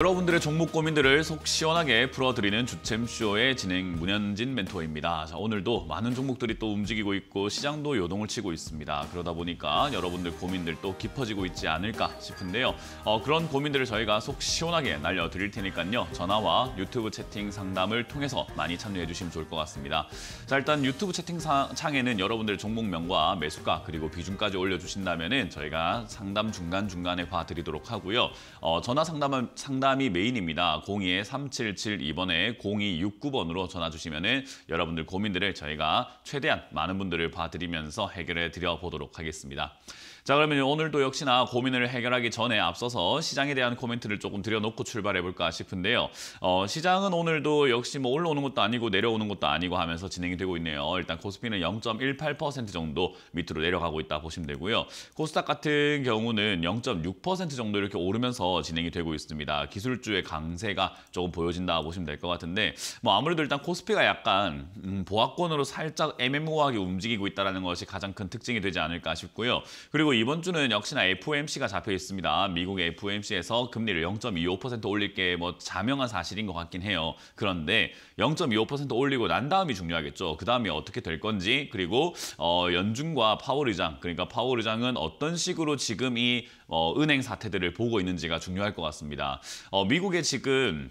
여러분들의 종목 고민들을 속 시원하게 풀어드리는 주챔쇼의 진행 문현진 멘토입니다. 자, 오늘도 많은 종목들이 또 움직이고 있고 시장도 요동을 치고 있습니다. 그러다 보니까 여러분들 고민들 또 깊어지고 있지 않을까 싶은데요. 어, 그런 고민들을 저희가 속 시원하게 날려드릴 테니까요. 전화와 유튜브 채팅 상담을 통해서 많이 참여해 주시면 좋을 것 같습니다. 자, 일단 유튜브 채팅창에는 여러분들 종목명과 매수가 그리고 비중까지 올려주신다면 저희가 상담 중간중간에 봐드리도록 하고요. 어, 전화 상담은 상담 농담이 메인입니다. 02-3772번에 0269번으로 전화 주시면 여러분들 고민들을 저희가 최대한 많은 분들을 봐드리면서 해결해 드려보도록 하겠습니다. 자 그러면 오늘도 역시나 고민을 해결하기 전에 앞서서 시장에 대한 코멘트를 조금 드려놓고 출발해볼까 싶은데요. 어, 시장은 오늘도 역시 뭐 올라오는 것도 아니고 내려오는 것도 아니고 하면서 진행이 되고 있네요. 일단 코스피는 0.18% 정도 밑으로 내려가고 있다 보시면 되고요. 코스닥 같은 경우는 0.6% 정도 이렇게 오르면서 진행이 되고 있습니다. 기술주의 강세가 조금 보여진다 보시면 될 것 같은데 뭐 아무래도 일단 코스피가 약간 음, 보합권으로 살짝 애매모호하게 움직이고 있다는 것이 가장 큰 특징이 되지 않을까 싶고요. 그리고 이번 주는 역시나 FOMC가 잡혀 있습니다. 미국 FOMC에서 금리를 0.25% 올릴 게 뭐 자명한 사실인 것 같긴 해요. 그런데 0.25% 올리고 난 다음이 중요하겠죠. 그 다음이 어떻게 될 건지 그리고 어, 연준과 파월 의장 그러니까 파월 의장은 어떤 식으로 지금 이 어, 은행 사태들을 보고 있는지가 중요할 것 같습니다. 어, 미국의 지금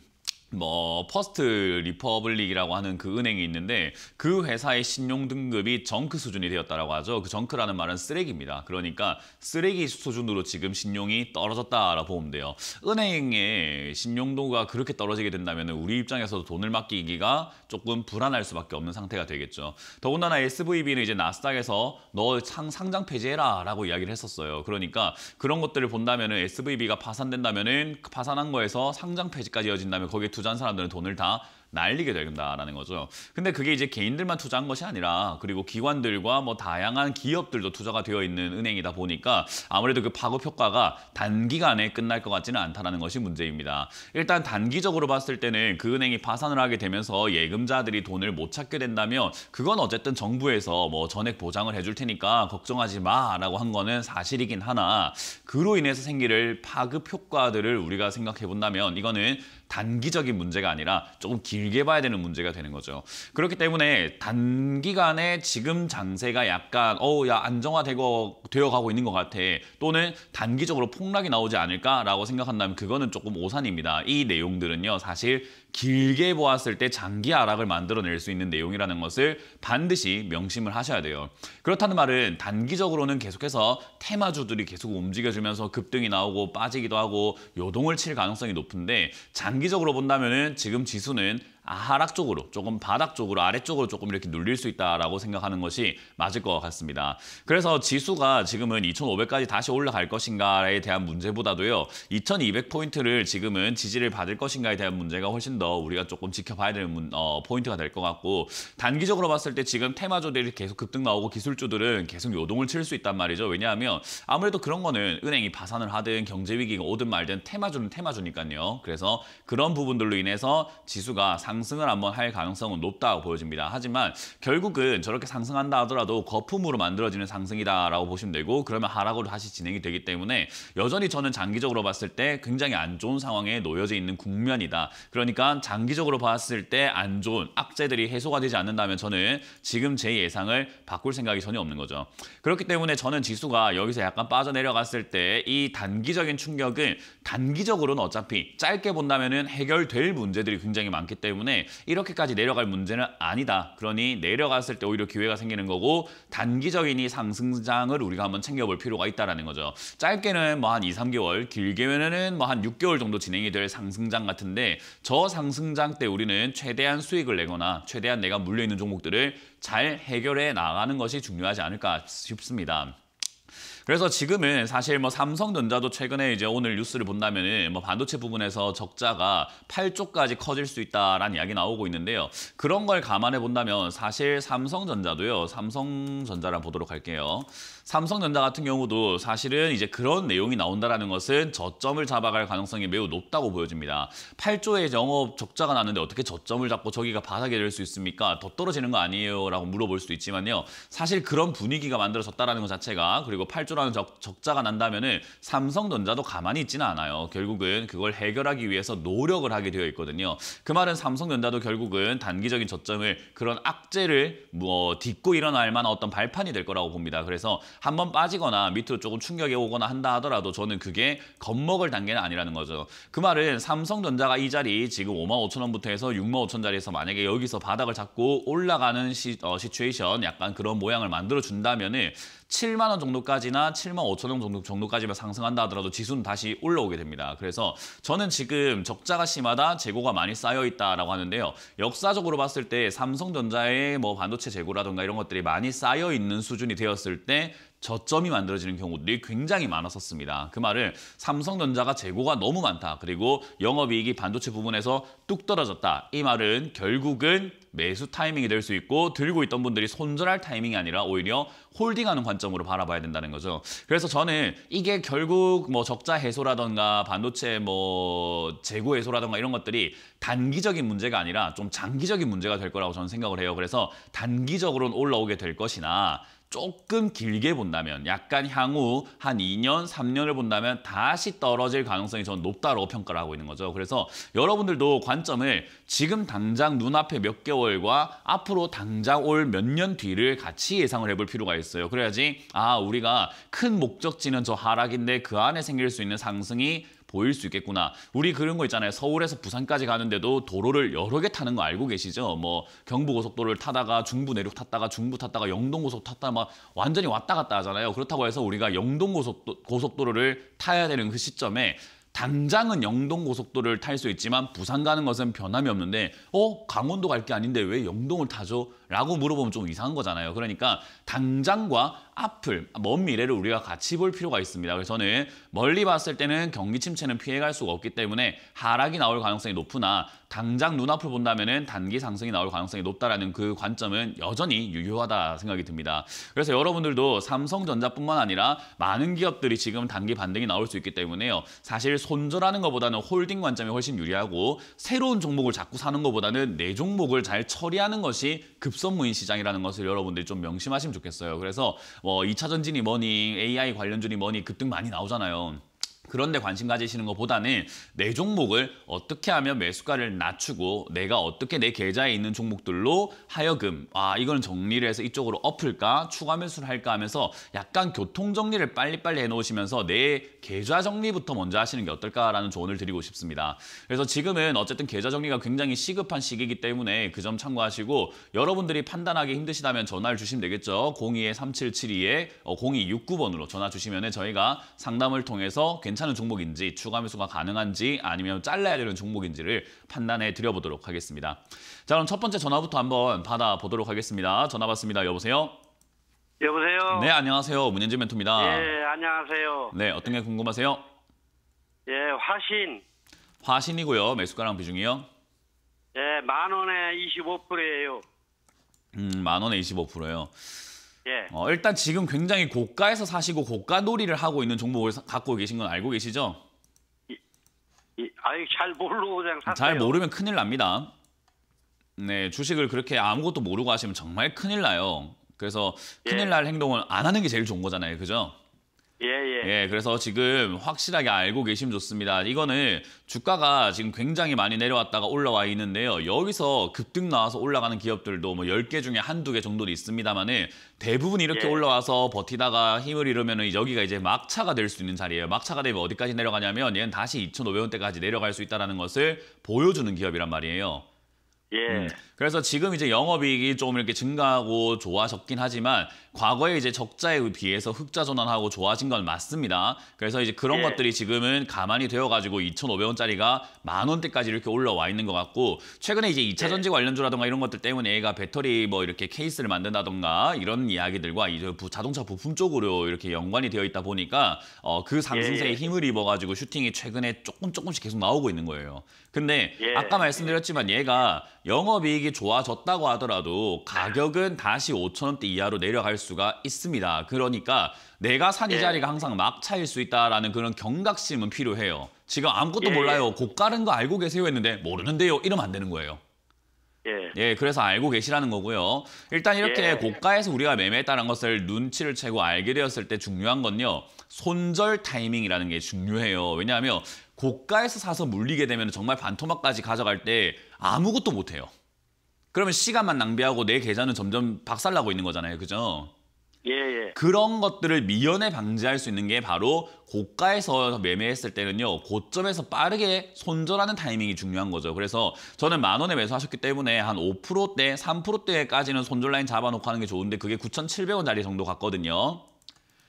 뭐 퍼스트 리퍼블릭이라고 하는 그 은행이 있는데 그 회사의 신용 등급이 정크 수준이 되었다라고 하죠. 그 정크라는 말은 쓰레기입니다. 그러니까 쓰레기 수준으로 지금 신용이 떨어졌다라고 보면 돼요. 은행의 신용도가 그렇게 떨어지게 된다면 우리 입장에서도 돈을 맡기기가 조금 불안할 수밖에 없는 상태가 되겠죠. 더군다나 SVB는 이제 나스닥에서 너 상, 장 폐지해라라고 이야기를 했었어요. 그러니까 그런 것들을 본다면 SVB가 파산된다면 파산한 거에서 상장 폐지까지 이어진다면 거기에 투자한 사람들은 돈을 다 날리게 된다라는 거죠. 근데 그게 이제 개인들만 투자한 것이 아니라 그리고 기관들과 뭐 다양한 기업들도 투자가 되어 있는 은행이다 보니까 아무래도 그 파급 효과가 단기간에 끝날 것 같지는 않다라는 것이 문제입니다. 일단 단기적으로 봤을 때는 그 은행이 파산을 하게 되면서 예금자들이 돈을 못 찾게 된다면 그건 어쨌든 정부에서 뭐 전액 보장을 해줄 테니까 걱정하지 마라고 한 거는 사실이긴 하나 그로 인해서 생기를 파급 효과들을 우리가 생각해 본다면 이거는 단기적인 문제가 아니라 조금 길게 봐야 되는 문제가 되는 거죠. 그렇기 때문에 단기간에 지금 장세가 약간 어 야 안정화되고 되어 가고 있는 것 같아 또는 단기적으로 폭락이 나오지 않을까라고 생각한다면 그거는 조금 오산입니다. 이 내용들은요 사실 길게 보았을 때 장기 하락을 만들어낼 수 있는 내용이라는 것을 반드시 명심을 하셔야 돼요. 그렇다는 말은 단기적으로는 계속해서 테마주들이 계속 움직여주면서 급등이 나오고 빠지기도 하고 요동을 칠 가능성이 높은데 장기적으로 본다면 은 지금 지수는 하락 쪽으로 조금 바닥 쪽으로 아래쪽으로 조금 이렇게 눌릴 수 있다라고 생각하는 것이 맞을 것 같습니다. 그래서 지수가 지금은 2,500까지 다시 올라갈 것인가에 대한 문제보다도요. 2,200포인트를 지금은 지지를 받을 것인가에 대한 문제가 훨씬 더 우리가 조금 지켜봐야 될 문, 어, 포인트가 될 것 같고 단기적으로 봤을 때 지금 테마주들이 계속 급등 나오고 기술주들은 계속 요동을 칠 수 있단 말이죠. 왜냐하면 아무래도 그런 거는 은행이 파산을 하든 경제 위기가 오든 말든 테마주는 테마주니까요. 그래서 그런 부분들로 인해서 지수가 상 상승을 한번 할 가능성은 높다고 보여집니다. 하지만 결국은 저렇게 상승한다 하더라도 거품으로 만들어지는 상승이다라고 보시면 되고 그러면 하락으로 다시 진행이 되기 때문에 여전히 저는 장기적으로 봤을 때 굉장히 안 좋은 상황에 놓여져 있는 국면이다. 그러니까 장기적으로 봤을 때 안 좋은 악재들이 해소가 되지 않는다면 저는 지금 제 예상을 바꿀 생각이 전혀 없는 거죠. 그렇기 때문에 저는 지수가 여기서 약간 빠져내려갔을 때 이 단기적인 충격은 단기적으로는 어차피 짧게 본다면 해결될 문제들이 굉장히 많기 때문에 때문에 이렇게까지 내려갈 문제는 아니다. 그러니 내려갔을 때 오히려 기회가 생기는 거고 단기적인 이 상승장을 우리가 한번 챙겨볼 필요가 있다는 라 거죠. 짧게는 뭐 한 2, 3개월, 길게는 뭐 한 6개월 정도 진행이 될 상승장 같은데 저 상승장 때 우리는 최대한 수익을 내거나 최대한 내가 물려있는 종목들을 잘 해결해 나가는 것이 중요하지 않을까 싶습니다. 그래서 지금은 사실 뭐 삼성전자도 최근에 이제 오늘 뉴스를 본다면은 뭐 반도체 부분에서 적자가 8조까지 커질 수 있다라는 이야기 나오고 있는데요. 그런 걸 감안해 본다면 사실 삼성전자도요. 삼성전자라 보도록 할게요. 삼성전자 같은 경우도 사실은 이제 그런 내용이 나온다라는 것은 저점을 잡아갈 가능성이 매우 높다고 보여집니다. 8조의 영업 적자가 났는데 어떻게 저점을 잡고 저기가 바닥이 될 수 있습니까? 더 떨어지는 거 아니에요? 라고 물어볼 수도 있지만요. 사실 그런 분위기가 만들어졌다라는 것 자체가 그리고 8조 수라는 적, 적자가 난다면은 삼성전자도 가만히 있지는 않아요. 결국은 그걸 해결하기 위해서 노력을 하게 되어 있거든요. 그 말은 삼성전자도 결국은 단기적인 저점을 그런 악재를 뭐 딛고 일어날 만한 어떤 발판이 될 거라고 봅니다. 그래서 한 번 빠지거나 밑으로 조금 충격이 오거나 한다 하더라도 저는 그게 겁먹을 단계는 아니라는 거죠. 그 말은 삼성전자가 이 자리 지금 5만 5천 원부터 해서 6만 5천 자리에서 만약에 여기서 바닥을 잡고 올라가는 시, 어, 시츄에이션 약간 그런 모양을 만들어 준다면은 7만원 정도까지나 7만 5천원 정도, 정도까지만 상승한다 하더라도 지수는 다시 올라오게 됩니다. 그래서 저는 지금 적자가 심하다, 재고가 많이 쌓여있다라고 하는데요. 역사적으로 봤을 때 삼성전자의 뭐 반도체 재고라든가 이런 것들이 많이 쌓여있는 수준이 되었을 때 저점이 만들어지는 경우들이 굉장히 많았었습니다. 그 말을 삼성전자가 재고가 너무 많다. 그리고 영업이익이 반도체 부분에서 뚝 떨어졌다. 이 말은 결국은 매수 타이밍이 될 수 있고 들고 있던 분들이 손절할 타이밍이 아니라 오히려 홀딩하는 관점으로 바라봐야 된다는 거죠. 그래서 저는 이게 결국 뭐 적자 해소라던가 반도체 뭐 재고 해소라던가 이런 것들이 단기적인 문제가 아니라 좀 장기적인 문제가 될 거라고 저는 생각을 해요. 그래서 단기적으로는 올라오게 될 것이나 조금 길게 본다면 약간 향후 한 2년, 3년을 본다면 다시 떨어질 가능성이 저는 높다고 평가를 하고 있는 거죠. 그래서 여러분들도 관점을 지금 당장 눈앞에 몇 개월과 앞으로 당장 올 몇 년 뒤를 같이 예상을 해볼 필요가 있어요. 그래야지 아 우리가 큰 목적지는 저 하락인데 그 안에 생길 수 있는 상승이 보일 수 있겠구나. 우리 그런 거 있잖아요. 서울에서 부산까지 가는데도 도로를 여러 개 타는 거 알고 계시죠? 뭐 경부고속도로를 타다가 중부 내륙 탔다가 중부 탔다가 영동고속 탔다 막 완전히 왔다 갔다 하잖아요. 그렇다고 해서 우리가 영동고속도로를 고속도, 타야 되는 그 시점에 당장은 영동고속도로를 탈 수 있지만 부산 가는 것은 변함이 없는데 어? 강원도 갈 게 아닌데 왜 영동을 타죠? 라고 물어보면 좀 이상한 거잖아요. 그러니까 당장과 앞을, 먼 미래를 우리가 같이 볼 필요가 있습니다. 그래서 저는 멀리 봤을 때는 경기 침체는 피해갈 수가 없기 때문에 하락이 나올 가능성이 높으나 당장 눈앞을 본다면 은 단기 상승이 나올 가능성이 높다라는 그 관점은 여전히 유효하다 생각이 듭니다. 그래서 여러분들도 삼성전자뿐만 아니라 많은 기업들이 지금 단기 반등이 나올 수 있기 때문에요. 사실 손절하는 것보다는 홀딩 관점이 훨씬 유리하고 새로운 종목을 자꾸 사는 것보다는 내 종목을 잘 처리하는 것이 급 급선무인 시장이라는 것을 여러분들이 좀 명심하시면 좋겠어요. 그래서 뭐 2차 전지니 뭐니 AI 관련주니 뭐니 급등 많이 나오잖아요. 그런데 관심 가지시는 것보다는 내 종목을 어떻게 하면 매수가를 낮추고 내가 어떻게 내 계좌에 있는 종목들로 하여금 아 이거는 정리를 해서 이쪽으로 엎을까 추가 매수를 할까 하면서 약간 교통 정리를 빨리빨리 해놓으시면서 내 계좌 정리부터 먼저 하시는 게 어떨까라는 조언을 드리고 싶습니다. 그래서 지금은 어쨌든 계좌 정리가 굉장히 시급한 시기이기 때문에 그 점 참고하시고 여러분들이 판단하기 힘드시다면 전화를 주시면 되겠죠. 02-3772-0269번으로 어, 전화 주시면 저희가 상담을 통해서 괜찮 괜찮은 종목인지 추가 매수가 가능한지 아니면 잘라야 되는 종목인지를 판단해 드려보도록 하겠습니다. 자 그럼 첫 번째 전화부터 한번 받아보도록 하겠습니다. 전화 받습니다. 여보세요? 여보세요? 네, 안녕하세요. 문현진 멘토입니다. 예, 안녕하세요. 네, 어떤 게 궁금하세요? 예, 화신. 화신이고요. 매수가랑 비중이요? 예, 만 원에 25%예요. 음, 만 원에 25%요. 예. 어, 일단 지금 굉장히 고가에서 사시고 고가 놀이를 하고 있는 종목을 사, 갖고 계신 건 알고 계시죠? 예, 예, 아유 잘 모르고 그냥 샀어요. 잘 모르면 큰일 납니다. 네, 주식을 그렇게 아무것도 모르고 하시면 정말 큰일 나요. 그래서 큰일 예. 날 행동을 안 하는 게 제일 좋은 거잖아요, 그죠? 예, 예. 예, 그래서 지금 확실하게 알고 계시면 좋습니다. 이거는 주가가 지금 굉장히 많이 내려왔다가 올라와 있는데요. 여기서 급등 나와서 올라가는 기업들도 뭐1 0개 중에 한두 개 정도는 있습니다만은 대부분 이렇게 예. 올라와서 버티다가 힘을 잃으면 여기가 이제 막차가 될 수 있는 자리예요. 막차가 되면 어디까지 내려가냐면 얘는 다시 2,500원대까지 내려갈 수 있다는 것을 보여주는 기업이란 말이에요. 예. 음. 그래서 지금 이제 영업이익이 좀 이렇게 증가하고 좋아졌긴 하지만 과거에 이제 적자에 비해서 흑자 전환하고 좋아진 건 맞습니다. 그래서 이제 그런 예. 것들이 지금은 가만히 되어가지고 2,500원짜리가 만 원대까지 이렇게 올라와 있는 것 같고 최근에 이제 2차 전지 관련주라든가 이런 것들 때문에 얘가 배터리 뭐 이렇게 케이스를 만든다던가 이런 이야기들과 이제 자동차 부품 쪽으로 이렇게 연관이 되어 있다 보니까 어, 그 상승세에 예. 힘을 입어가지고 슈팅이 최근에 조금 조금씩 계속 나오고 있는 거예요. 근데 예. 아까 말씀드렸지만 얘가 영업이익이 수익이 좋아졌다고 하더라도 가격은 다시 5천 원대 이하로 내려갈 수가 있습니다. 그러니까 내가 산이 예. 자리가 항상 막차일 수 있다라는 그런 경각심은 필요해요. 지금 아무것도 예. 몰라요. 고가른 예. 거 알고 계세요 했는데 모르는데요. 이러면 안 되는 거예요. 예. 예, 그래서 알고 계시라는 거고요. 일단 이렇게 예. 고가에서 우리가 매매했다는 것을 눈치를 채고 알게 되었을 때 중요한 건요. 손절 타이밍이라는 게 중요해요. 왜냐하면 고가에서 사서 물리게 되면 정말 반토막까지 가져갈 때 아무것도 못해요. 그러면 시간만 낭비하고 내 계좌는 점점 박살나고 있는 거잖아요. 그죠? 예, 예. 그런 것들을 미연에 방지할 수 있는 게 바로 고가에서 매매했을 때는요. 고점에서 빠르게 손절하는 타이밍이 중요한 거죠. 그래서 저는 만 원에 매수하셨기 때문에 한 5%대, 3%대까지는 손절 라인 잡아놓고 하는 게 좋은데 그게 9,700원짜리 정도 갔거든요.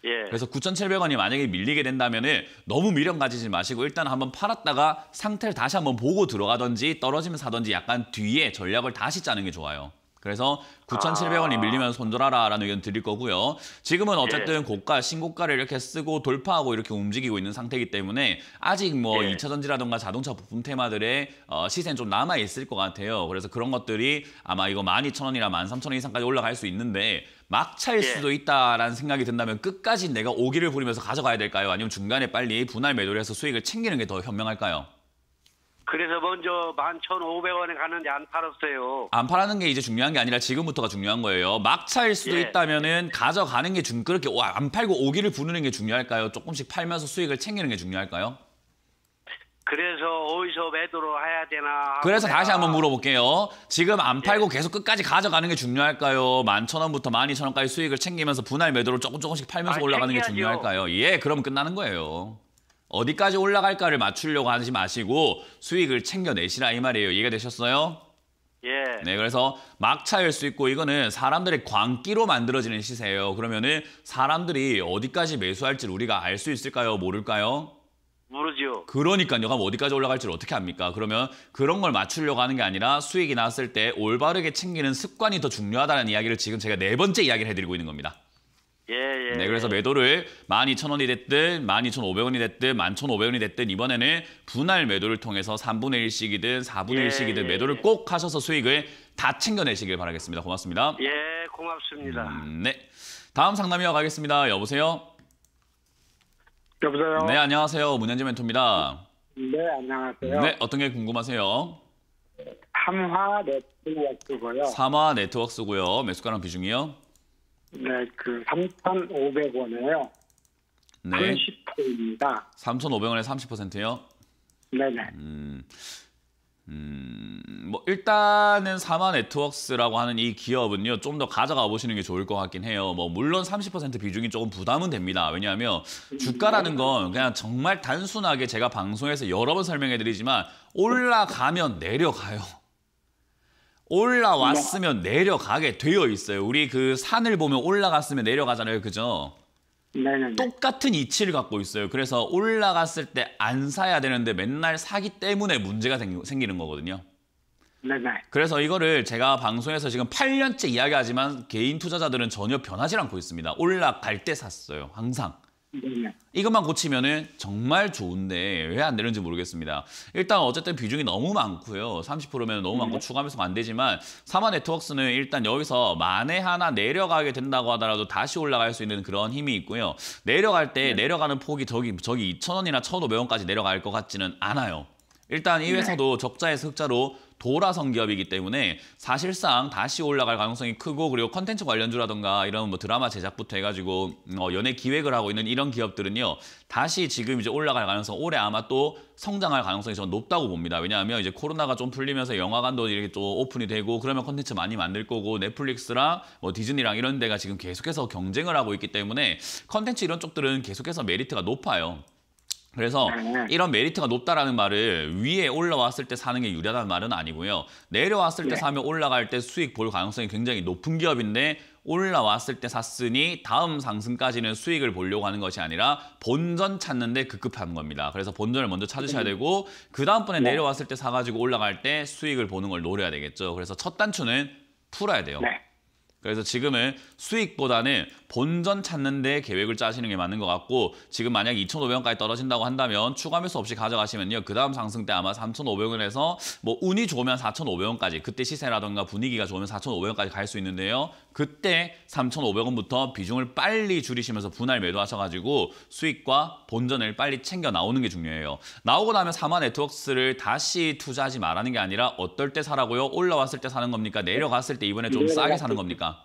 예. 그래서 9,700원이 만약에 밀리게 된다면 은 너무 미련 가지지 마시고 일단 한번 팔았다가 상태를 다시 한번 보고 들어가든지 떨어지면 사든지 약간 뒤에 전략을 다시 짜는 게 좋아요. 그래서 9,700원이 아. 밀리면 손절하라라는 의견 드릴 거고요. 지금은 예. 어쨌든 예. 고가, 신고가를 이렇게 쓰고 돌파하고 이렇게 움직이고 있는 상태이기 때문에 아직 뭐 예. 2차 전지라든가 자동차 부품 테마들의 어, 시세는 좀 남아 있을 것 같아요. 그래서 그런 것들이 아마 이거 12,000원이나 13,000원 이상까지 올라갈 수 있는데 막찰 예. 수도 있다라는 생각이 든다면 끝까지 내가 오기를 부리면서 가져가야 될까요? 아니면 중간에 빨리 분할 매도를 해서 수익을 챙기는 게 더 현명할까요? 그래서 먼저 11,500원에 가는데 안 팔았어요. 안 팔았는 게 이제 중요한 게 아니라 지금부터가 중요한 거예요. 막차일 수도 예. 있다면은 가져가는 게 중, 그렇게 안 팔고 오기를 부르는 게 중요할까요? 조금씩 팔면서 수익을 챙기는 게 중요할까요? 그래서 어디서 매도를 해야 되나. 그래서 내가... 다시 한번 물어볼게요. 지금 안 예. 팔고 예. 계속 끝까지 가져가는 게 중요할까요? 만 천원부터 만 이천 원까지 수익을 챙기면서 분할 매도를 조금 조금씩 팔면서 아, 올라가는 챙겨야죠. 게 중요할까요? 예, 그럼 끝나는 거예요. 어디까지 올라갈까를 맞추려고 하지 마시고 수익을 챙겨내시라 이 말이에요. 이해가 되셨어요? 예. 네, 그래서 막차일 수 있고 이거는 사람들의 광기로 만들어지는 시세예요. 그러면은 사람들이 어디까지 매수할지 우리가 알 수 있을까요? 모를까요? 모르죠. 그러니까요. 그럼 어디까지 올라갈지를 어떻게 합니까? 그러면 그런 걸 맞추려고 하는 게 아니라 수익이 나왔을 때 올바르게 챙기는 습관이 더 중요하다는 이야기를 지금 제가 네 번째 이야기를 해드리고 있는 겁니다. 예, 예. 네, 그래서 예. 매도를 12,000원이 됐든 12,500원이 됐든 11,500원이 됐든 이번에는 분할 매도를 통해서 3분의 1씩이든 4분의 예, 1씩이든 예, 매도를 예. 꼭 하셔서 수익을 다 챙겨내시길 바라겠습니다. 고맙습니다. 예, 고맙습니다. 음, 네, 다음 상담이어 가겠습니다. 여보세요? 여보세요? 네, 안녕하세요. 문현재 멘토입니다. 네, 안녕하세요. 네, 어떤 게 궁금하세요? 삼화 네트워크고요. 삼화 네트워크고요. 매수가랑 비중이요? 네, 그 3,500원에요. 네. 30%입니다. 3,500원에 30%요? 네네. 음, 음, 뭐 일단은 사마 네트웍스라고 하는 이 기업은요. 좀 더 가져가 보시는 게 좋을 것 같긴 해요. 뭐 물론 30% 비중이 조금 부담은 됩니다. 왜냐하면 음, 주가라는 네. 건 그냥 정말 단순하게 제가 방송에서 여러 번 설명해 드리지만 올라가면 내려가요. 올라왔으면 네. 내려가게 되어 있어요. 우리 그 산을 보면 올라갔으면 내려가잖아요. 그죠? 네네네. 똑같은 이치를 갖고 있어요. 그래서 올라갔을 때 안 사야 되는데 맨날 사기 때문에 문제가 생기, 는 거거든요. 네네. 그래서 이거를 제가 방송에서 지금 8년째 이야기하지만 개인 투자자들은 전혀 변하지 않고 있습니다. 올라갈 때 샀어요. 항상. 네. 이것만 고치면은 정말 좋은데 왜 안 되는지 모르겠습니다. 일단 어쨌든 비중이 너무 많고요. 30%면 너무 많고 네. 추가하면서 안 되지만 사마 네트워크스는 일단 여기서 만에 하나 내려가게 된다고 하더라도 다시 올라갈 수 있는 그런 힘이 있고요. 내려갈 때 네. 내려가는 폭이 저기 저기 2,000원이나 1,500원까지 내려갈 것 같지는 않아요. 일단 이 네. 회사도 적자에서 흑자로 돌아선 기업이기 때문에 사실상 다시 올라갈 가능성이 크고 그리고 컨텐츠 관련주라든가 이런 뭐 드라마 제작부터 해가지고 어, 연예 기획을 하고 있는 이런 기업들은요 다시 지금 이제 올라갈 가능성 올해 아마 또 성장할 가능성이 저 높다고 봅니다. 왜냐하면 이제 코로나가 좀 풀리면서 영화관도 이렇게 좀 오픈이 되고 그러면 컨텐츠 많이 만들 거고 넷플릭스랑 뭐 디즈니랑 이런 데가 지금 계속해서 경쟁을 하고 있기 때문에 컨텐츠 이런 쪽들은 계속해서 메리트가 높아요. 그래서 네, 네. 이런 메리트가 높다라는 말을 위에 올라왔을 때 사는 게 유리하다는 말은 아니고요. 내려왔을 때 네. 사면 올라갈 때 수익 볼 가능성이 굉장히 높은 기업인데 올라왔을 때 샀으니 다음 상승까지는 수익을 보려고 하는 것이 아니라 본전 찾는데 급급한 겁니다. 그래서 본전을 먼저 찾으셔야 음. 되고 그 다음번에 네. 내려왔을 때 사가지고 올라갈 때 수익을 보는 걸 노려야 되겠죠. 그래서 첫 단추는 풀어야 돼요. 네. 그래서 지금은 수익보다는 본전 찾는 데 계획을 짜시는 게 맞는 것 같고 지금 만약 2,500원까지 떨어진다고 한다면 추가 매수 없이 가져가시면요. 그 다음 상승 때 아마 3,500원에서 뭐 운이 좋으면 4,500원까지 그때 시세라던가 분위기가 좋으면 4,500원까지 갈 수 있는데요. 그때 3,500원부터 비중을 빨리 줄이시면서 분할 매도하셔가지고 수익과 본전을 빨리 챙겨 나오는 게 중요해요. 나오고 나면 사마 네트워크스를 다시 투자하지 말하는게 아니라 어떨 때 사라고요? 올라왔을 때 사는 겁니까? 내려갔을 때 이번에 좀 네, 싸게 사는 겁니까?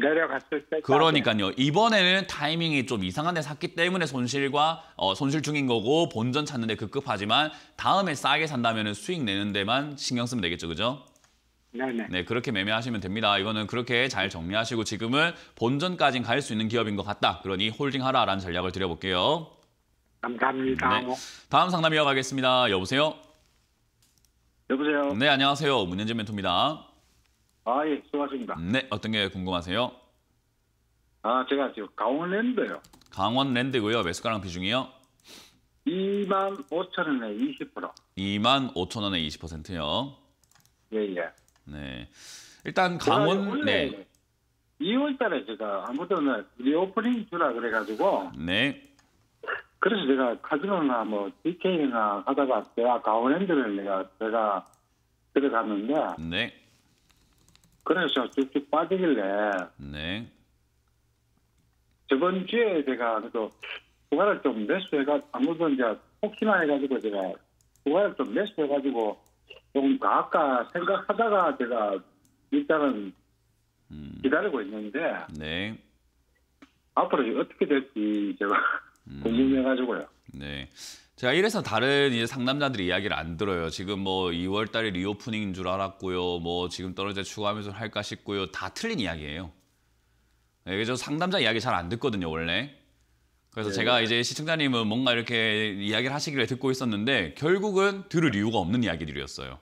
내려갔을 때 그러니까요. 이번에는 타이밍이 좀 이상한 데 샀기 때문에 손실과 어, 손실 중인 거고 본전 찾는 데 급급하지만 다음에 싸게 산다면 수익 내는 데만 신경 쓰면 되겠죠. 그죠? 네네. 네, 그렇게 매매하시면 됩니다. 이거는 그렇게 잘 정리하시고 지금은 본전까진 갈수 있는 기업인 것 같다. 그러니 홀딩하라라는 전략을 드려볼게요. 감사합니다. 네. 뭐. 다음 상담 이어가겠습니다. 여보세요? 여보세요? 네, 안녕하세요. 문현진 멘토입니다. 아, 예, 수고하십니다. 네, 어떤 게 궁금하세요? 아, 제가 지금 강원랜드요. 강원랜드고요. 매수가랑 비중이요? 2만 5천 원에 20%. 2만 5천 원에 20%요. 예, 예. 네. 일단 강원 네. 2월 달에 제가 아무튼 리오프닝 주라 그래 가지고 네. 그래서 제가 카지노나 뭐 DK나 하다가 제가 강원랜드를 내가 제가 들어갔는데 네. 그래서 쭉쭉 빠지길래 네. 저번 주에 제가 그래도 부활을좀 매수해가 아무도 이제 혹시나 해가지고 제가 부활을좀 매수해가지고 조금 아까 생각하다가 제가 일단은 음. 기다리고 있는데 네. 앞으로 어떻게 될지 제가 음. 궁금해가지고요. 네. 제가 이래서 다른 이제 상담자들이 이야기를 안 들어요. 지금 뭐 2월 달에 리오프닝인 줄 알았고요. 뭐 지금 떨어져 추가하면서 할까 싶고요. 다 틀린 이야기예요. 이게 저 상담자 이야기 잘 안 듣거든요, 원래. 그래서 네. 제가 예. 이제 시청자님은 뭔가 이렇게 이야기를 하시기를 듣고 있었는데 결국은 들을 이유가 없는 이야기들이었어요.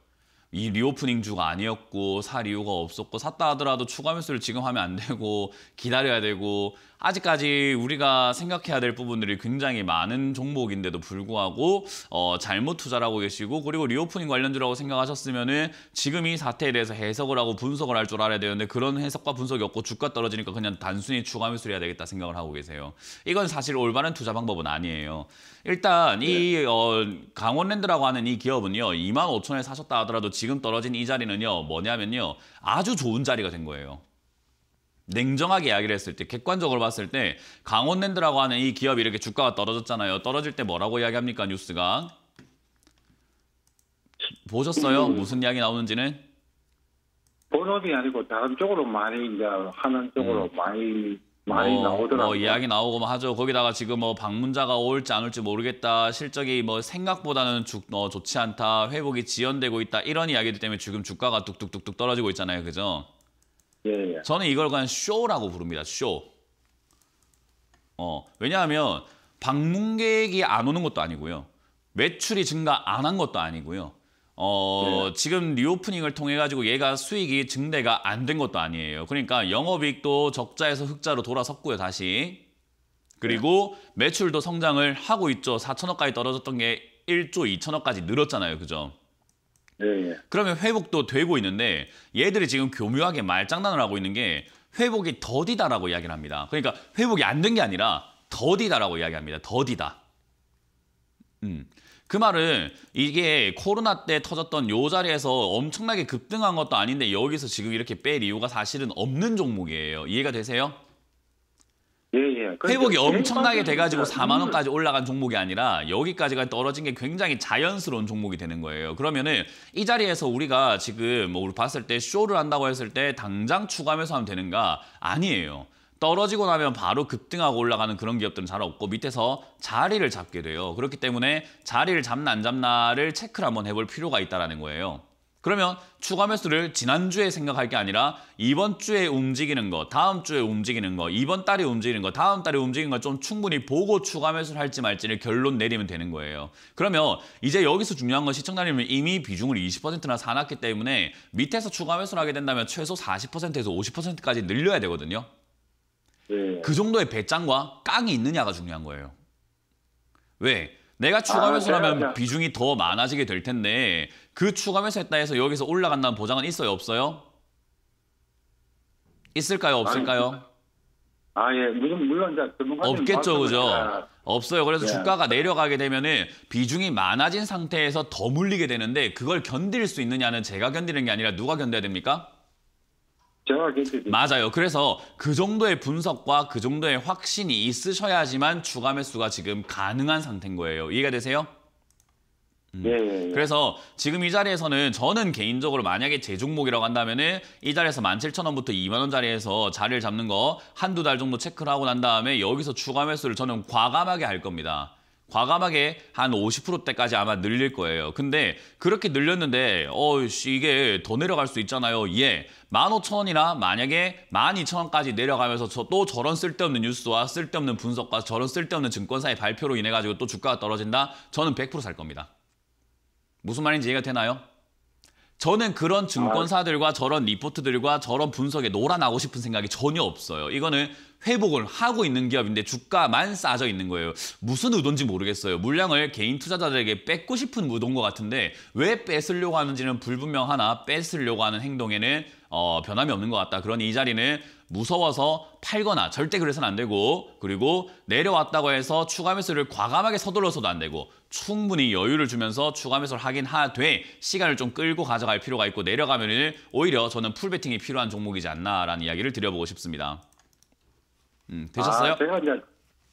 이 리오프닝 주가 아니었고 살 이유가 없었고 샀다 하더라도 추가 매수를 지금 하면 안 되고 기다려야 되고 아직까지 우리가 생각해야 될 부분들이 굉장히 많은 종목인데도 불구하고 어, 잘못 투자를 하고 계시고 그리고 리오프닝 관련주라고 생각하셨으면 은 지금 이 사태에 대해서 해석을 하고 분석을 할 줄 알아야 되는데 그런 해석과 분석이 없고 주가 떨어지니까 그냥 단순히 추가 매수를 해야 되겠다 생각을 하고 계세요. 이건 사실 올바른 투자 방법은 아니에요. 일단 이 네. 어, 강원랜드라고 하는 이 기업은요. 2만 5천에 사셨다 하더라도 지금 떨어진 이 자리는요. 뭐냐면요. 아주 좋은 자리가 된 거예요. 냉정하게 이야기를 했을 때 객관적으로 봤을 때 강원랜드라고 하는 이 기업이 이렇게 주가가 떨어졌잖아요. 떨어질 때 뭐라고 이야기합니까? 뉴스가. 보셨어요? 음. 무슨 이야기 나오는지는? 본업이 아니고 다른 쪽으로 많이 이제 하는 쪽으로 음. 많이 많이 뭐, 나오더라고요. 뭐 이야기 나오고 뭐 하죠. 거기다가 지금 뭐 방문자가 올지 안 올지 모르겠다. 실적이 뭐 생각보다는 주, 어, 좋지 않다. 회복이 지연되고 있다. 이런 이야기들 때문에 지금 주가가 뚝뚝뚝뚝 떨어지고 있잖아요. 그죠? 예, 예. 저는 이걸 그냥 쇼라고 부릅니다. 쇼. 어, 왜냐하면 방문객이 안 오는 것도 아니고요. 매출이 증가 안 한 것도 아니고요. 어, 네. 지금 리오프닝을 통해 가지고 얘가 수익이 증대가 안 된 것도 아니에요. 그러니까 영업이익도 적자에서 흑자로 돌아섰고요, 다시. 그리고 매출도 성장을 하고 있죠. 4천억까지 떨어졌던 게 1조 2천억까지 늘었잖아요, 그죠? 예, 예. 그러면 회복도 되고 있는데 얘들이 지금 교묘하게 말장난을 하고 있는 게 회복이 더디다라고 이야기를 합니다. 그러니까 회복이 안 된 게 아니라 더디다라고 이야기합니다. 더디다. 음. 그 말은 이게 코로나 때 터졌던 요 자리에서 엄청나게 급등한 것도 아닌데 여기서 지금 이렇게 뺄 이유가 사실은 없는 종목이에요. 이해가 되세요? 예, 예. 그러니까 회복이 엄청나게 돼가지고 4만 음. 원까지 올라간 종목이 아니라 여기까지가 떨어진 게 굉장히 자연스러운 종목이 되는 거예요. 그러면은 이 자리에서 우리가 지금 뭐 봤을 때 쇼를 한다고 했을 때 당장 추가 매수하면 되는가? 아니에요. 떨어지고 나면 바로 급등하고 올라가는 그런 기업들은 잘 없고 밑에서 자리를 잡게 돼요. 그렇기 때문에 자리를 잡나 안 잡나를 체크를 한번 해볼 필요가 있다는 라 거예요. 그러면 추가 매수를 지난주에 생각할 게 아니라 이번 주에 움직이는 거, 다음 주에 움직이는 거, 이번 달에 움직이는 거, 다음 달에 움직이는 거 좀 충분히 보고 추가 매수를 할지 말지를 결론 내리면 되는 거예요. 그러면 이제 여기서 중요한 건 시청자님은 이미 비중을 20%나 사놨기 때문에 밑에서 추가 매수를 하게 된다면 최소 40%에서 50%까지 늘려야 되거든요. 네. 그 정도의 배짱과 깡이 있느냐가 중요한 거예요. 왜? 내가 추가 아, 매수하면 네, 를 네. 비중이 더 많아지게 될 텐데 그 추가 매수했다 해서 여기서 올라간다는 보장은 있어요? 없어요? 있을까요? 없을까요? 아, 예. 물론, 물론 이제 없겠죠, 그죠? 없어요. 그래서 예. 주가가 내려가게 되면은 비중이 많아진 상태에서 더 물리게 되는데 그걸 견딜 수 있느냐는 제가 견디는 게 아니라 누가 견뎌야 됩니까? 맞아요. 그래서 그 정도의 분석과 그 정도의 확신이 있으셔야지만 추가 매수가 지금 가능한 상태인 거예요. 이해가 되세요? 음. 예, 예, 예, 그래서 지금 이 자리에서는 저는 개인적으로 만약에 제 종목이라고 한다면이 자리에서 만 칠천 원부터이만 원자리에서 자리를 잡는 거 한두 달 정도 체크를 하고 난 다음에 여기서 추가 매수를 저는 과감하게 할 겁니다. 과감하게 한 50%대까지 아마 늘릴 거예요. 근데 그렇게 늘렸는데 어 이게 더 내려갈 수 있잖아요. 예. 15,000원이나 만약에 12,000원까지 내려가면서 저또 저런 쓸데없는 뉴스와 쓸데없는 분석과 저런 쓸데없는 증권사의 발표로 인해 가지고 또 주가가 떨어진다. 저는 100%살 겁니다. 무슨 말인지 이해가 되나요? 저는 그런 아. 증권사들과 저런 리포트들과 저런 분석에 놀아나고 싶은 생각이 전혀 없어요. 이거는 회복을 하고 있는 기업인데 주가만 싸져 있는 거예요. 무슨 의도인지 모르겠어요. 물량을 개인 투자자들에게 뺏고 싶은 의도인 것 같은데 왜 뺏으려고 하는지는 불분명하나 뺏으려고 하는 행동에는 어, 변함이 없는 것 같다. 그러니 이 자리는 무서워서 팔거나 절대 그래서는 안 되고 그리고 내려왔다고 해서 추가 매수를 과감하게 서둘러서도 안 되고 충분히 여유를 주면서 추가 매수를 하긴 하되 시간을 좀 끌고 가져갈 필요가 있고 내려가면 오히려 저는 풀베팅이 필요한 종목이지 않나라는 이야기를 드려보고 싶습니다. 음, 되셨어요? 아, 제가 이제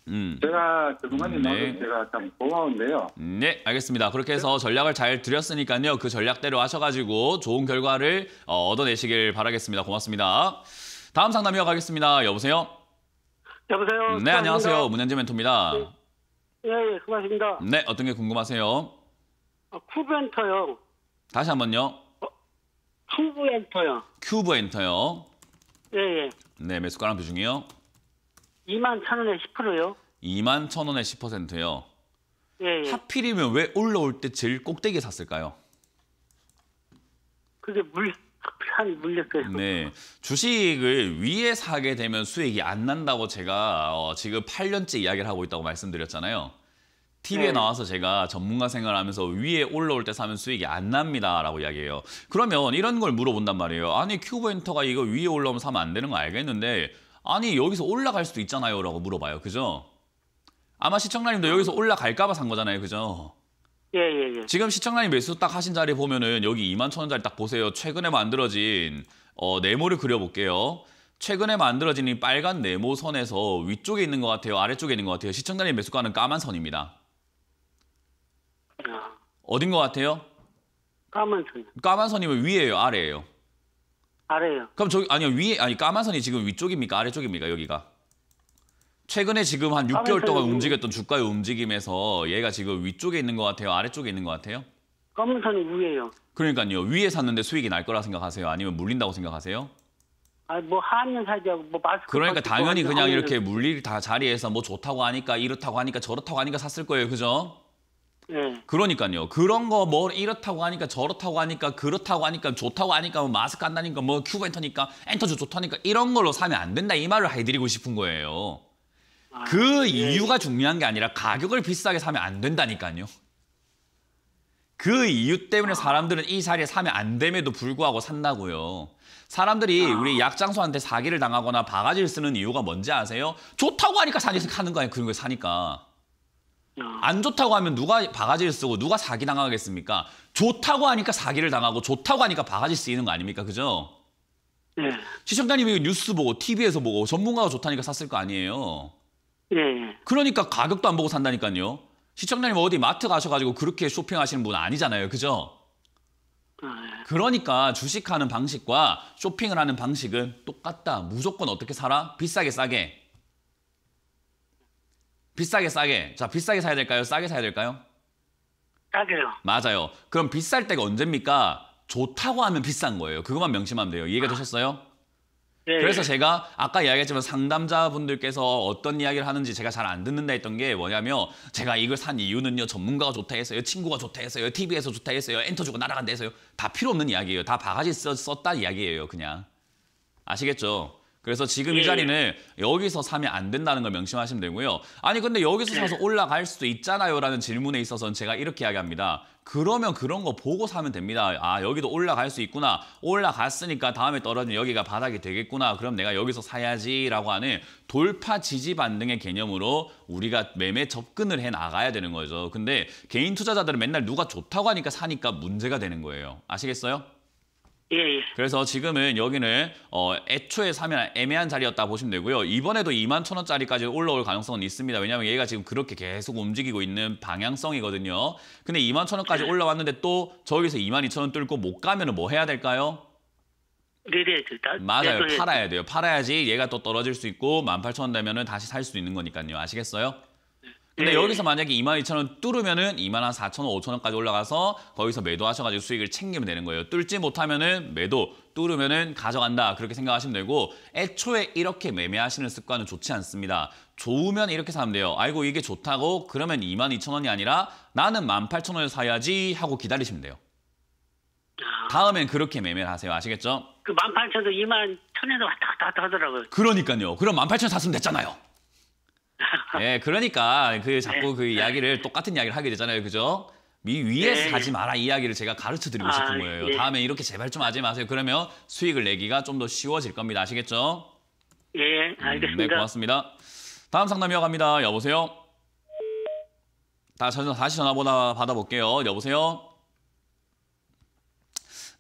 음. 제가 그동안에 네. 제가 참 고마운데요. 네, 알겠습니다. 그렇게 해서 전략을 잘 드렸으니까요. 그 전략대로 하셔가지고 좋은 결과를 어, 얻어내시길 바라겠습니다. 고맙습니다. 다음 상담 이어가겠습니다. 여보세요? 여보세요? 네, 수고하십니다. 안녕하세요. 문현재 멘토입니다. 네, 예, 예 수고하십니다. 네, 어떤 게 궁금하세요? 아, 큐브 엔터요. 다시 한 번요. 어, 큐브 엔터요. 큐브 엔터요. 예, 예. 네, 매수 가랑 비중이요. 2만 1,000원에 10%요. 2만 1,000원에 10%요. 예, 예. 하필이면 왜 올라올 때 제일 꼭대기에 샀을까요? 그게 물 급하 물렸어요. 네. 주식을 위에 사게 되면 수익이 안 난다고 제가 어, 지금 8년째 이야기를 하고 있다고 말씀드렸잖아요. TV에 네. 나와서 제가 전문가 생활하면서 위에 올라올 때 사면 수익이 안 납니다라고 이야기해요. 그러면 이런 걸 물어본단 말이에요. 아니 큐브엔터가 이거 위에 올라오면 사면 안 되는 거 알겠는데 아니 여기서 올라갈 수도 있잖아요라고 물어봐요. 그죠? 아마 시청자님도 여기서 올라갈까 봐 산 거잖아요. 그죠? 예, 예, 예. 지금 시청자님 매수 딱 하신 자리 보면은 여기 2만 천 원짜리 딱 보세요. 최근에 만들어진 어, 네모를 그려볼게요. 최근에 만들어진 이 빨간 네모 선에서 위쪽에 있는 것 같아요. 아래쪽에 있는 것 같아요. 시청자님 매수가는 까만 선입니다. 아, 어딘 것 같아요? 까만 선. 까만 선이면 위에요, 아래예요? 아래요. 그럼 저기 아니요 위에 아니 까만 선이 지금 위쪽입니까 아래쪽입니까 여기가? 최근에 지금 한 6개월 아, 동안 네. 움직였던 주가의 움직임에서 얘가 지금 위쪽에 있는 것 같아요? 아래쪽에 있는 것 같아요? 검은 선 위에요. 그러니까요. 위에 샀는데 수익이 날 거라 생각하세요? 아니면 물린다고 생각하세요? 아뭐 하면 사죠. 뭐 마스크 그러니까 당연히 뭐 그냥 이렇게 물릴 다 자리에서 뭐 좋다고 하니까 이렇다고 하니까 저렇다고 하니까 샀을 거예요. 그죠? 네. 그러니까요. 그런 거 뭐 이렇다고 하니까 저렇다고 하니까 그렇다고 하니까 좋다고 하니까 뭐 마스크 한다니까 뭐 큐브 엔터니까 엔터 좋다니까 이런 걸로 사면 안 된다 이 말을 해드리고 싶은 거예요. 아, 그 예, 예. 이유가 중요한 게 아니라 가격을 비싸게 사면 안 된다니까요. 그 이유 때문에 아. 사람들은 이 자리에 사면 안 됨에도 불구하고 산다고요. 사람들이 아. 우리 약장수한테 사기를 당하거나 바가지를 쓰는 이유가 뭔지 아세요? 좋다고 하니까 사기를 하는 거예요. 그런 걸 사니까. 안 좋다고 하면 누가 바가지를 쓰고 누가 사기 당하겠습니까? 좋다고 하니까 사기를 당하고 좋다고 하니까 바가지 쓰이는 거 아닙니까? 그죠? 네. 예. 시청자님이 뉴스 보고 TV에서 보고 전문가가 좋다니까 샀을 거 아니에요. 예. 그러니까 가격도 안 보고 산다니까요. 시청자님 어디 마트 가셔가지고 그렇게 쇼핑하시는 분 아니잖아요. 그죠? 아, 예. 그러니까 주식하는 방식과 쇼핑을 하는 방식은 똑같다. 무조건 어떻게 살아? 비싸게 싸게. 비싸게 싸게. 자, 비싸게 사야 될까요? 싸게 사야 될까요? 싸게요. 맞아요. 그럼 비쌀 때가 언제입니까? 좋다고 하면 비싼 거예요. 그것만 명심하면 돼요. 이해가 되셨어요? 네. 그래서 제가 아까 이야기했지만 상담자분들께서 어떤 이야기를 하는지 제가 잘 안 듣는다 했던 게 뭐냐면 제가 이걸 산 이유는요 전문가가 좋다 했어요 친구가 좋다 했어요 TV에서 좋다 했어요 엔터 주고 날아간다 했어요 다 필요 없는 이야기예요 다 바가지 썼, 썼다 이야기예요 그냥 아시겠죠? 그래서 지금 예. 이 예. 자리는 여기서 사면 안 된다는 걸 명심하시면 되고요. 아니 근데 여기서 네. 사서 올라갈 수도 있잖아요 라는 질문에 있어서는 제가 이렇게 이야기합니다. 그러면 그런 거 보고 사면 됩니다. 아 여기도 올라갈 수 있구나. 올라갔으니까 다음에 떨어지면 여기가 바닥이 되겠구나. 그럼 내가 여기서 사야지 라고 하는 돌파 지지 반등의 개념으로 우리가 매매 접근을 해 나가야 되는 거죠. 근데 개인 투자자들은 맨날 누가 좋다고 하니까 사니까 문제가 되는 거예요. 아시겠어요? 예, 예. 그래서 지금은 여기는 어, 애초에 사면 애매한 자리였다 보시면 되고요. 이번에도 2만 천 원짜리까지 올라올 가능성은 있습니다. 왜냐하면 얘가 지금 그렇게 계속 움직이고 있는 방향성이거든요. 근데 2만 천 원까지 네. 예. 올라왔는데 또 저기서 2만 2천 원 뚫고 못 가면 뭐 해야 될까요? 네네. 나, 네, 네, 맞아요. 네, 팔아야 돼요. 팔아야지 얘가 또 떨어질 수 있고 1 8천원 되면 다시 살 수 있는 거니까요. 아시겠어요? 근데 네. 여기서 만약에 22,000원 뚫으면은 2 4,000원, 5,000원까지 올라가서 거기서 매도하셔가지고 수익을 챙기면 되는 거예요. 뚫지 못하면은 매도, 뚫으면은 가져간다 그렇게 생각하시면 되고 애초에 이렇게 매매하시는 습관은 좋지 않습니다. 좋으면 이렇게 사면 돼요. 아이고 이게 좋다고 그러면 2 2 0 0 0 원이 아니라 나는 1 8 0 0 0 원을 사야지 하고 기다리시면 돼요. 다음엔 그렇게 매매를 하세요. 아시겠죠? 그 1만 8천도 2만 천에도 왔다 갔다 하더라고요. 그러니까요. 그럼 1 8 0 0 0원 샀으면 됐잖아요. 네, 그러니까 그 자꾸 그 이야기를 똑같은 이야기를 하게 되잖아요, 그죠? 미 위에서 네. 하지 마라 이야기를 제가 가르쳐 드리고 싶은 아, 거예요. 예. 다음에 이렇게 제발 좀 하지 마세요. 그러면 수익을 내기가 좀 더 쉬워질 겁니다. 아시겠죠? 예, 알겠습니다. 음, 네, 고맙습니다. 다음 상담 이어갑니다. 여보세요? 다시, 다시 전화 받아볼게요. 여보세요?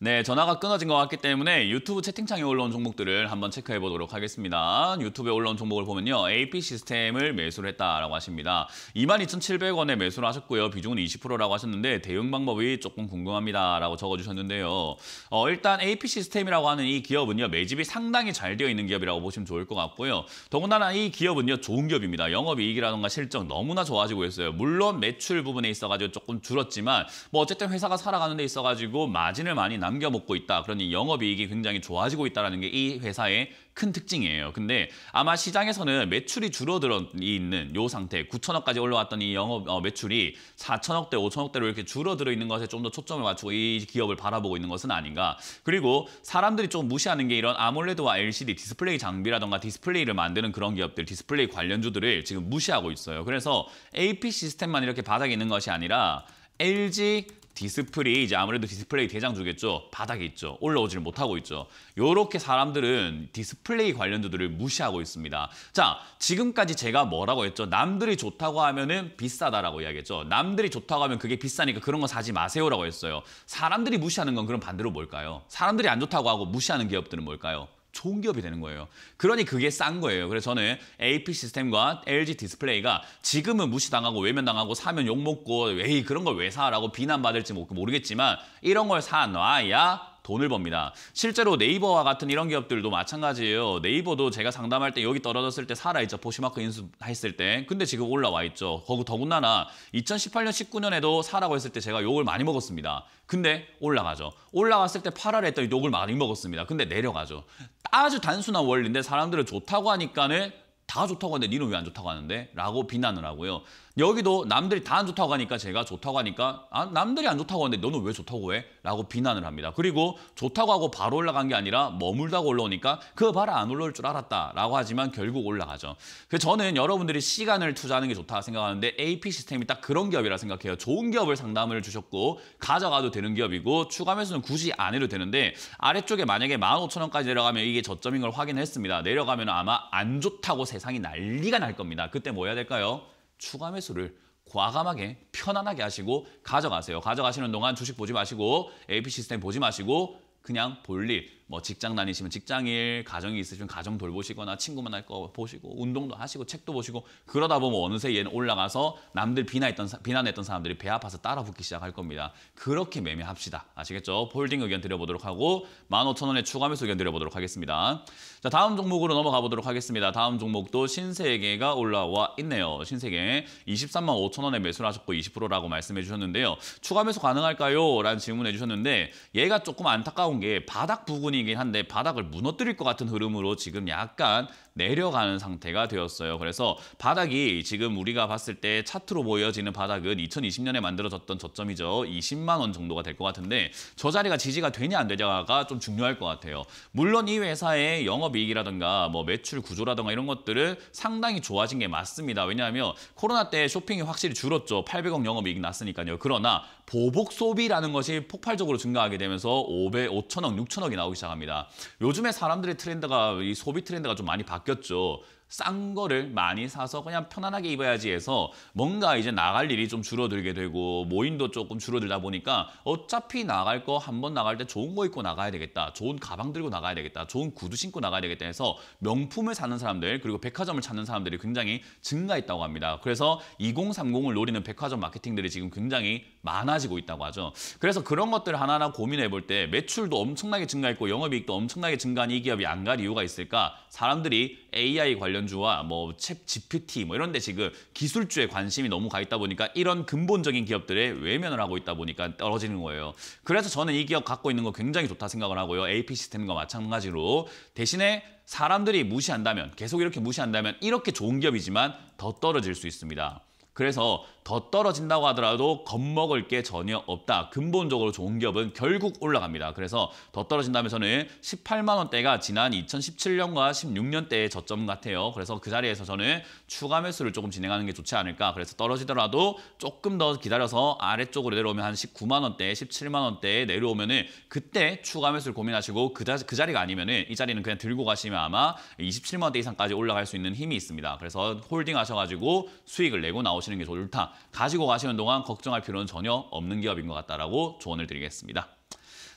네, 전화가 끊어진 것 같기 때문에 유튜브 채팅창에 올라온 종목들을 한번 체크해 보도록 하겠습니다. 유튜브에 올라온 종목을 보면요. AP 시스템을 매수를 했다라고 하십니다. 22,700원에 매수를 하셨고요. 비중은 20%라고 하셨는데 대응 방법이 조금 궁금합니다라고 적어주셨는데요. 어, 일단 AP 시스템이라고 하는 이 기업은요. 매집이 상당히 잘 되어 있는 기업이라고 보시면 좋을 것 같고요. 더군다나 이 기업은요. 좋은 기업입니다. 영업이익이라던가 실적 너무나 좋아지고 있어요. 물론 매출 부분에 있어가지고 조금 줄었지만 뭐 어쨌든 회사가 살아가는 데 있어가지고 마진을 많이 남 남겨 먹고 있다. 그러니 영업이익이 굉장히 좋아지고 있다는 게 이 회사의 큰 특징이에요. 근데 아마 시장에서는 매출이 줄어들어 있는 이 상태, 9천억까지 올라왔던 이 영업 어, 매출이 4천억대, 5천억대로 이렇게 줄어들어 있는 것에 좀 더 초점을 맞추고 이 기업을 바라보고 있는 것은 아닌가. 그리고 사람들이 좀 무시하는 게 이런 아몰레드와 LCD 디스플레이 장비라던가 디스플레이를 만드는 그런 기업들, 디스플레이 관련주들을 지금 무시하고 있어요. 그래서 AP 시스템만 이렇게 바닥에 있는 것이 아니라 LG, 디스플레이 이제 아무래도 디스플레이 대장주겠죠. 바닥에 있죠. 올라오지를 못하고 있죠. 요렇게 사람들은 디스플레이 관련주들을 무시하고 있습니다. 자, 지금까지 제가 뭐라고 했죠? 남들이 좋다고 하면은 비싸다라고 이야기했죠. 남들이 좋다고 하면 그게 비싸니까 그런 거 사지 마세요라고 했어요. 사람들이 무시하는 건 그럼 반대로 뭘까요? 사람들이 안 좋다고 하고 무시하는 기업들은 뭘까요? 좋은 기업이 되는 거예요. 그러니 그게 싼 거예요. 그래서 저는 AP 시스템과 LG 디스플레이가 지금은 무시당하고 외면당하고 사면 욕먹고 왜 그런 걸 왜 사라고 비난받을지 뭐 모르겠지만 이런 걸 사놔야 돈을 법니다. 실제로 네이버와 같은 이런 기업들도 마찬가지예요. 네이버도 제가 상담할 때 여기 떨어졌을 때 살아있죠. 포시마크 인수했을 때. 근데 지금 올라와 있죠. 거기 더군다나 2018년, 19년에도 사라고 했을 때 제가 욕을 많이 먹었습니다. 근데 올라가죠. 올라갔을 때 팔아라 했더니 욕을 많이 먹었습니다. 근데 내려가죠. 아주 단순한 원리인데 사람들은 좋다고 하니까는 다 좋다고 하는데 니는 왜 안 좋다고 하는데? 라고 비난을 하고요. 여기도 남들이 다 안 좋다고 하니까 제가 좋다고 하니까 아, 남들이 안 좋다고 하는데 너는 왜 좋다고 해? 라고 비난을 합니다. 그리고 좋다고 하고 바로 올라간 게 아니라 머물다고 올라오니까 그거 봐라 안 올라올 줄 알았다 라고 하지만 결국 올라가죠. 그래서 저는 여러분들이 시간을 투자하는 게 좋다 생각하는데 AP 시스템이 딱 그런 기업이라 생각해요. 좋은 기업을 상담을 주셨고 가져가도 되는 기업이고 추가 매수는 굳이 안 해도 되는데 아래쪽에 만약에 15,000원까지 내려가면 이게 저점인 걸 확인했습니다. 내려가면 아마 안 좋다고 세상이 난리가 날 겁니다. 그때 뭐 해야 될까요? 추가 매수를 과감하게 편안하게 하시고 가져가세요. 가져가시는 동안 주식 보지 마시고 AP 시스템 보지 마시고 그냥 볼일, 뭐 직장 다니시면 직장일, 가정이 있으시면 가정 돌보시거나 친구 만날 거 보시고 운동도 하시고 책도 보시고 그러다 보면 어느새 얘는 올라가서 남들 비난했던, 비난했던 사람들이 배 아파서 따라붙기 시작할 겁니다. 그렇게 매매합시다. 아시겠죠? 폴딩 의견 드려보도록 하고 만 오천 원에 추가 매수 의견 드려보도록 하겠습니다. 자, 다음 종목으로 넘어가 보도록 하겠습니다. 다음 종목도 신세계가 올라와 있네요. 신세계 23만 5천 원에 매수를 하셨고 20%라고 말씀해 주셨는데요. 추가 매수 가능할까요? 라는 질문해 주셨는데 얘가 조금 안타까운 게 바닥 부근이긴 한데 바닥을 무너뜨릴 것 같은 흐름으로 지금 약간 내려가는 상태가 되었어요. 그래서 바닥이 지금 우리가 봤을 때 차트로 보여지는 바닥은 2020년에 만들어졌던 저점이죠. 20만 원 정도가 될 것 같은데 저 자리가 지지가 되냐 안 되냐가 좀 중요할 것 같아요. 물론 이 회사의 영업이익이라든가 뭐 매출 구조라든가 이런 것들을 상당히 좋아진 게 맞습니다. 왜냐하면 코로나 때 쇼핑이 확실히 줄었죠. 800억 영업이익 났으니까요. 그러나 보복 소비라는 것이 폭발적으로 증가하게 되면서 500, 5천억, 6천억이 나오기 시작합니다. 요즘에 사람들의 트렌드가 이 소비 트렌드가 좀 많이 바뀌 었 바뀌었죠. 싼 거를 많이 사서 그냥 편안하게 입어야지 해서 뭔가 이제 나갈 일이 좀 줄어들게 되고 모임도 조금 줄어들다 보니까 어차피 나갈 거 한 번 나갈 때 좋은 거 입고 나가야 되겠다. 좋은 가방 들고 나가야 되겠다. 좋은 구두 신고 나가야 되겠다 해서 명품을 사는 사람들 그리고 백화점을 찾는 사람들이 굉장히 증가했다고 합니다. 그래서 2030을 노리는 백화점 마케팅들이 지금 굉장히 많아지고 있다고 하죠. 그래서 그런 것들을 하나하나 고민해 볼 때 매출도 엄청나게 증가했고 영업이익도 엄청나게 증가한 이 기업이 안 갈 이유가 있을까? 사람들이 AI 관련 관련주와 뭐챗 GPT 뭐, 뭐 이런 데 지금 기술주에 관심이 너무 가 있다 보니까 이런 근본적인 기업들의 외면을 하고 있다 보니까 떨어지는 거예요. 그래서 저는 이 기업 갖고 있는 거 굉장히 좋다 생각을 하고요. AP 시스템과 마찬가지로 대신에 사람들이 무시한다면 계속 이렇게 무시한다면 이렇게 좋은 기업이지만 더 떨어질 수 있습니다. 그래서 더 떨어진다고 하더라도 겁먹을 게 전혀 없다. 근본적으로 좋은 기업은 결국 올라갑니다. 그래서 더 떨어진다면서는 18만 원대가 지난 2017년과 16년대의 저점 같아요. 그래서 그 자리에서 저는 추가 매수를 조금 진행하는 게 좋지 않을까. 그래서 떨어지더라도 조금 더 기다려서 아래쪽으로 내려오면 한 19만 원대, 17만 원대에 내려오면 은 그때 추가 매수를 고민하시고 그, 자, 그 자리가 아니면 은이 자리는 그냥 들고 가시면 아마 27만 원대 이상까지 올라갈 수 있는 힘이 있습니다. 그래서 홀딩 하셔가지고 수익을 내고 나오시는 게 좋다. 가지고 가시는 동안 걱정할 필요는 전혀 없는 기업인 것 같다라고 조언을 드리겠습니다.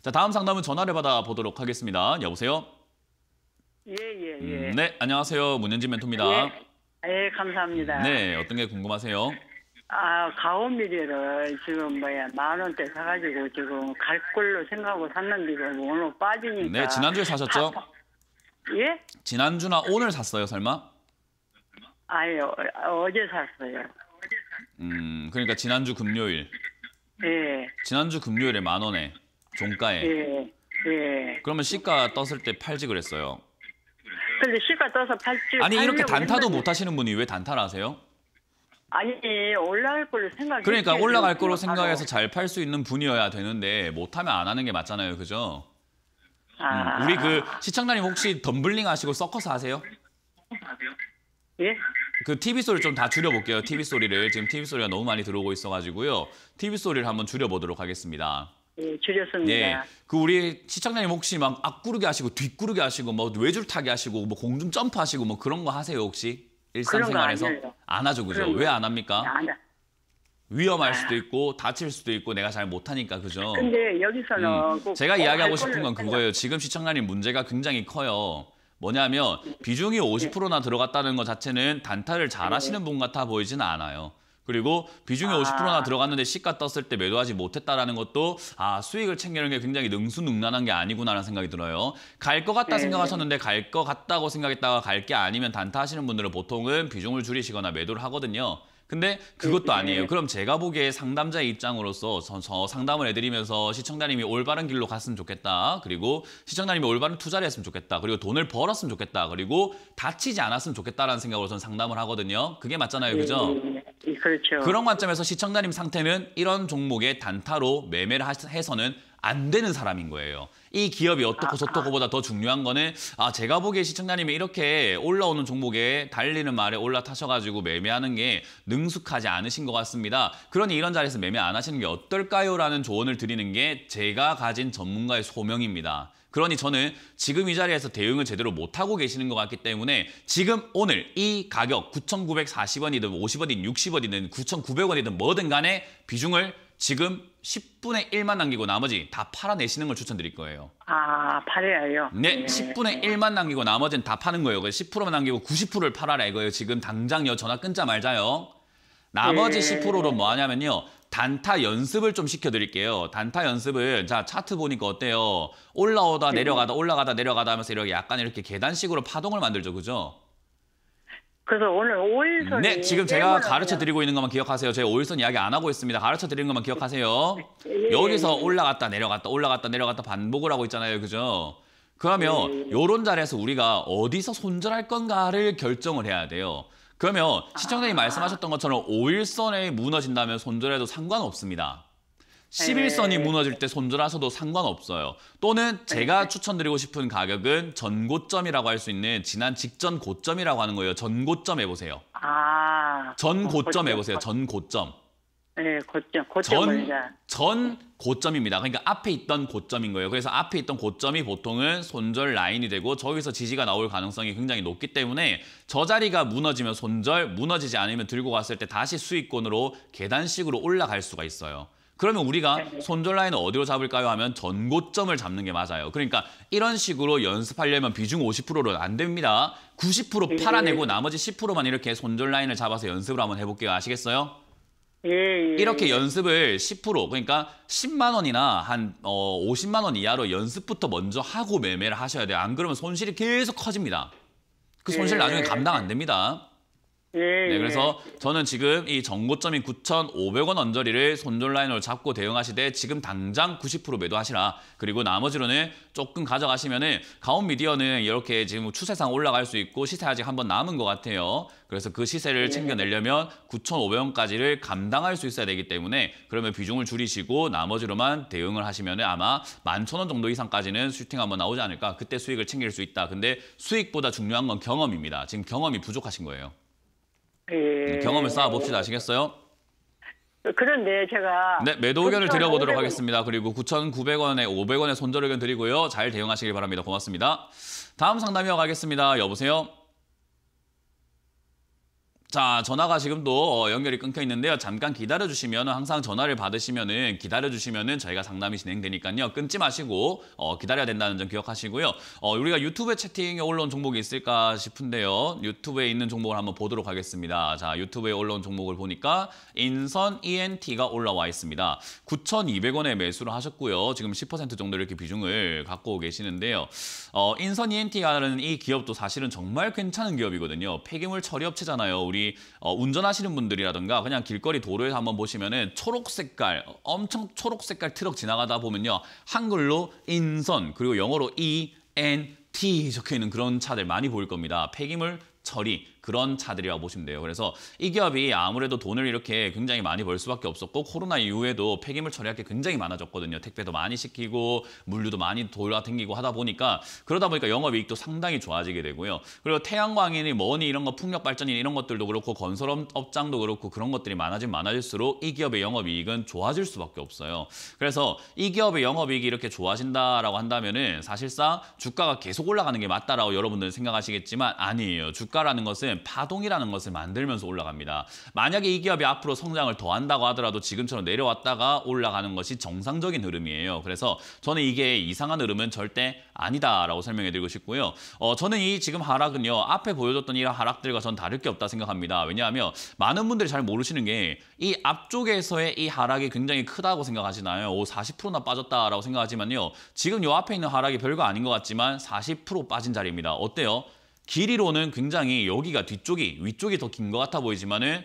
자, 다음 상담은 전화를 받아보도록 하겠습니다. 여보세요? 예, 예, 예. 음, 네, 안녕하세요. 문현진 멘토입니다. 예, 예, 감사합니다. 네, 어떤 게 궁금하세요? 아, 가온미래를 지금 뭐야, 예, 만 원대 사가지고 지금 갈 걸로 생각하고 샀는데 지금 오늘 빠지니까. 네, 지난주에 사셨죠? 아, 예? 지난주나 오늘 샀어요, 설마? 아예 어, 어제 샀어요. 음, 그러니까 지난주 금요일. 예. 지난주 금요일에 만 원에 종가에. 예. 예. 그러면 시가 떴을 때 팔지 그랬어요. 근데 시가 떠서 팔지. 아니 이렇게 단타도 했는데. 못 하시는 분이 왜 단타를 하세요? 아니 올라갈 걸로 생각. 그러니까 올라갈 걸로 생각해서 잘 팔 수 있는 분이어야 되는데 못하면 안 하는 게 맞잖아요, 그죠? 아... 음, 우리 그 시청자님 혹시 덤블링 하시고 서커스 하세요? 예? 그 TV 소리를 좀 다 줄여볼게요. TV 소리를. 지금 TV 소리가 너무 많이 들어오고 있어가지고요. TV 소리를 한번 줄여보도록 하겠습니다. 예, 줄였습니다. 예. 그 우리 시청자님 혹시 막 앞구르기 하시고 뒷구르기 하시고 뭐 외줄 타기 하시고 뭐 공중 점프 하시고 뭐 그런 거 하세요 혹시 일상생활에서 안 하죠 그죠? 왜 안 합니까? 안 위험할 아. 수도 있고 다칠 수도 있고 내가 잘 못하니까 그죠? 근데 여기서는 음. 제가 이야기하고 싶은 건 그거예요. 지금 시청자님 문제가 굉장히 커요. 뭐냐면 비중이 50%나 들어갔다는 것 자체는 단타를 잘하시는 분 같아 보이진 않아요. 그리고 비중이 아. 50%나 들어갔는데 시가 떴을 때 매도하지 못했다라는 것도 아 수익을 챙기는 게 굉장히 능수능란한 게 아니구나라는 생각이 들어요. 갈 것 같다 네. 생각하셨는데 갈 것 같다고 생각했다가 갈 게 아니면 단타하시는 분들은 보통은 비중을 줄이시거나 매도를 하거든요. 근데 예, 그것도 예. 아니에요. 그럼 제가 보기에 상담자의 입장으로서 저, 저 상담을 해드리면서 시청자님이 올바른 길로 갔으면 좋겠다. 그리고 시청자님이 올바른 투자를 했으면 좋겠다. 그리고 돈을 벌었으면 좋겠다. 그리고 다치지 않았으면 좋겠다라는 생각으로 저는 상담을 하거든요. 그게 맞잖아요. 예, 그죠? 그렇죠. 그런 관점에서 시청자님 상태는 이런 종목의 단타로 매매를 해서는 안 되는 사람인 거예요. 이 기업이 어떻고 아, 아. 저떻고보다 더 중요한 거는 아 제가 보기에 시청자님이 이렇게 올라오는 종목에 달리는 말에 올라타셔가지고 매매하는 게 능숙하지 않으신 것 같습니다. 그러니 이런 자리에서 매매 안 하시는 게 어떨까요? 라는 조언을 드리는 게 제가 가진 전문가의 소명입니다. 그러니 저는 지금 이 자리에서 대응을 제대로 못하고 계시는 것 같기 때문에 지금 오늘 이 가격 9,940원이든 50원이든 60원이든 9,900원이든 뭐든 간에 비중을 지금 10분의 1만 남기고 나머지 다 팔아내시는 걸 추천드릴 거예요. 아, 팔아요? 네, 네, 10분의 1만 남기고 나머지는 다 파는 거예요. 그래서 10%만 남기고 90%를 팔아라 이거예요. 지금 당장요. 전화 끊자 말자요. 나머지 네. 10%로 뭐 하냐면요. 단타 연습을 좀 시켜드릴게요. 단타 연습을자 차트 보니까 어때요? 올라오다 네. 내려가다 올라가다 내려가다 하면서 이렇게 약간 이렇게 계단식으로 파동을 만들죠. 그죠? 그래서 오늘 오일선 네, 지금 제가 가르쳐 드리고 있는 것만 기억하세요. 제가 오일선 이야기 안 하고 있습니다. 가르쳐 드리는 것만 기억하세요. 네, 예. 여기서 올라갔다 내려갔다 올라갔다 내려갔다 반복을 하고 있잖아요. 그죠? 그러면 이런 예, 예. 자리에서 우리가 어디서 손절할 건가를 결정을 해야 돼요. 그러면 시청자님이 아. 말씀하셨던 것처럼 오일선에 무너진다면 손절해도 상관없습니다. 11선이 무너질 때 손절하셔도 상관없어요. 또는 제가 네. 추천드리고 싶은 가격은 전고점이라고 할 수 있는 지난 직전 고점이라고 하는 거예요. 전고점 해보세요. 아. 전고점 해보세요. 전고점. 네, 고점, 전, 전 고점입니다. 그러니까 앞에 있던 고점인 거예요. 그래서 앞에 있던 고점이 보통은 손절 라인이 되고 저기서 지지가 나올 가능성이 굉장히 높기 때문에 저 자리가 무너지면 손절, 무너지지 않으면 들고 갔을 때 다시 수익권으로 계단식으로 올라갈 수가 있어요. 그러면 우리가 손절 라인을 어디로 잡을까요 하면 전고점을 잡는 게 맞아요. 그러니까 이런 식으로 연습하려면 비중 50%로 는안 됩니다. 90% 팔아내고 나머지 10%만 이렇게 손절 라인을 잡아서 연습을 한번 해볼게요. 아시겠어요? 예, 예. 이렇게 연습을 10% 그러니까 10만 원이나 한 어, 50만 원 이하로 연습부터 먼저 하고 매매를 하셔야 돼요. 안 그러면 손실이 계속 커집니다. 그 손실 나중에 감당 안 됩니다. 예, 네, 예. 그래서 예. 저는 지금 이 정고점인 9,500원 언저리를 손절 라인으로 잡고 대응하시되 지금 당장 90% 매도하시라. 그리고 나머지로는 조금 가져가시면은 가온 미디어는 이렇게 지금 추세상 올라갈 수 있고 시세 아직 한 번 남은 것 같아요. 그래서 그 시세를 예. 챙겨내려면 9,500원까지를 감당할 수 있어야 되기 때문에 그러면 비중을 줄이시고 나머지로만 대응을 하시면은 아마 11,000원 정도 이상까지는 슈팅 한번 나오지 않을까. 그때 수익을 챙길 수 있다. 근데 수익보다 중요한 건 경험입니다. 지금 경험이 부족하신 거예요. 예. 경험을 쌓아봅시다. 아시겠어요? 그런데 제가 네, 매도 의견을 드려보도록 하겠습니다. 그리고 9,900원에 5 0 0원에 손절 의견 드리고요. 잘 대응하시길 바랍니다. 고맙습니다. 다음 상담이어 가겠습니다. 여보세요? 자, 전화가 지금도 어, 연결이 끊겨 있는데요. 잠깐 기다려주시면 항상 전화를 받으시면은 기다려주시면은 저희가 상담이 진행되니까요. 끊지 마시고 어, 기다려야 된다는 점 기억하시고요. 어, 우리가 유튜브 에 채팅에 올라온 종목이 있을까 싶은데요. 유튜브에 있는 종목을 한번 보도록 하겠습니다. 자, 유튜브에 올라온 종목을 보니까 인선 ENT가 올라와 있습니다. 9,200원에 매수를 하셨고요. 지금 10% 정도 이렇게 비중을 갖고 계시는데요. 어, 인선 e n t 가하는이 기업도 사실은 정말 괜찮은 기업이거든요. 폐기물 처리업체잖아요. 우리 우리 어, 운전하시는 분들이라든가 그냥 길거리 도로에서 한번 보시면은 초록 색깔 어, 엄청 초록 색깔 트럭 지나가다 보면요 한글로 인선 그리고 영어로 E N T 적혀 있는 그런 차들 많이 보일 겁니다. 폐기물 처리 그런 차들이라고 보시면 돼요. 그래서 이 기업이 아무래도 돈을 이렇게 굉장히 많이 벌 수밖에 없었고 코로나 이후에도 폐기물 처리할 게 굉장히 많아졌거든요. 택배도 많이 시키고 물류도 많이 돌아댕기고 하다 보니까 그러다 보니까 영업이익도 상당히 좋아지게 되고요. 그리고 태양광이니 뭐니 이런 거 풍력발전이니 이런 것들도 그렇고 건설업장도 그렇고 그런 것들이 많아지 많아질수록 이 기업의 영업이익은 좋아질 수밖에 없어요. 그래서 이 기업의 영업이익이 이렇게 좋아진다라고 한다면은 사실상 주가가 계속 올라가는 게 맞다라고 여러분들은 생각하시겠지만 아니에요. 주가라는 것은 기는 파동이라는 것을 만들면서 올라갑니다. 만약에 이 기업이 앞으로 성장을 더한다고 하더라도 지금처럼 내려왔다가 올라가는 것이 정상적인 흐름이에요. 그래서 저는 이게 이상한 흐름은 절대 아니다라고 설명해드리고 싶고요. 어, 저는 이 지금 하락은요. 앞에 보여줬던 이런 하락들과 전 다를 게 없다 생각합니다. 왜냐하면 많은 분들이 잘 모르시는 게 이 앞쪽에서의 이 하락이 굉장히 크다고 생각하시나요? 오, 40%나 빠졌다라고 생각하지만요. 지금 요 앞에 있는 하락이 별거 아닌 것 같지만 40% 빠진 자리입니다. 어때요? 길이로는 굉장히 여기가 뒤쪽이 위쪽이 더 긴 것 같아 보이지만은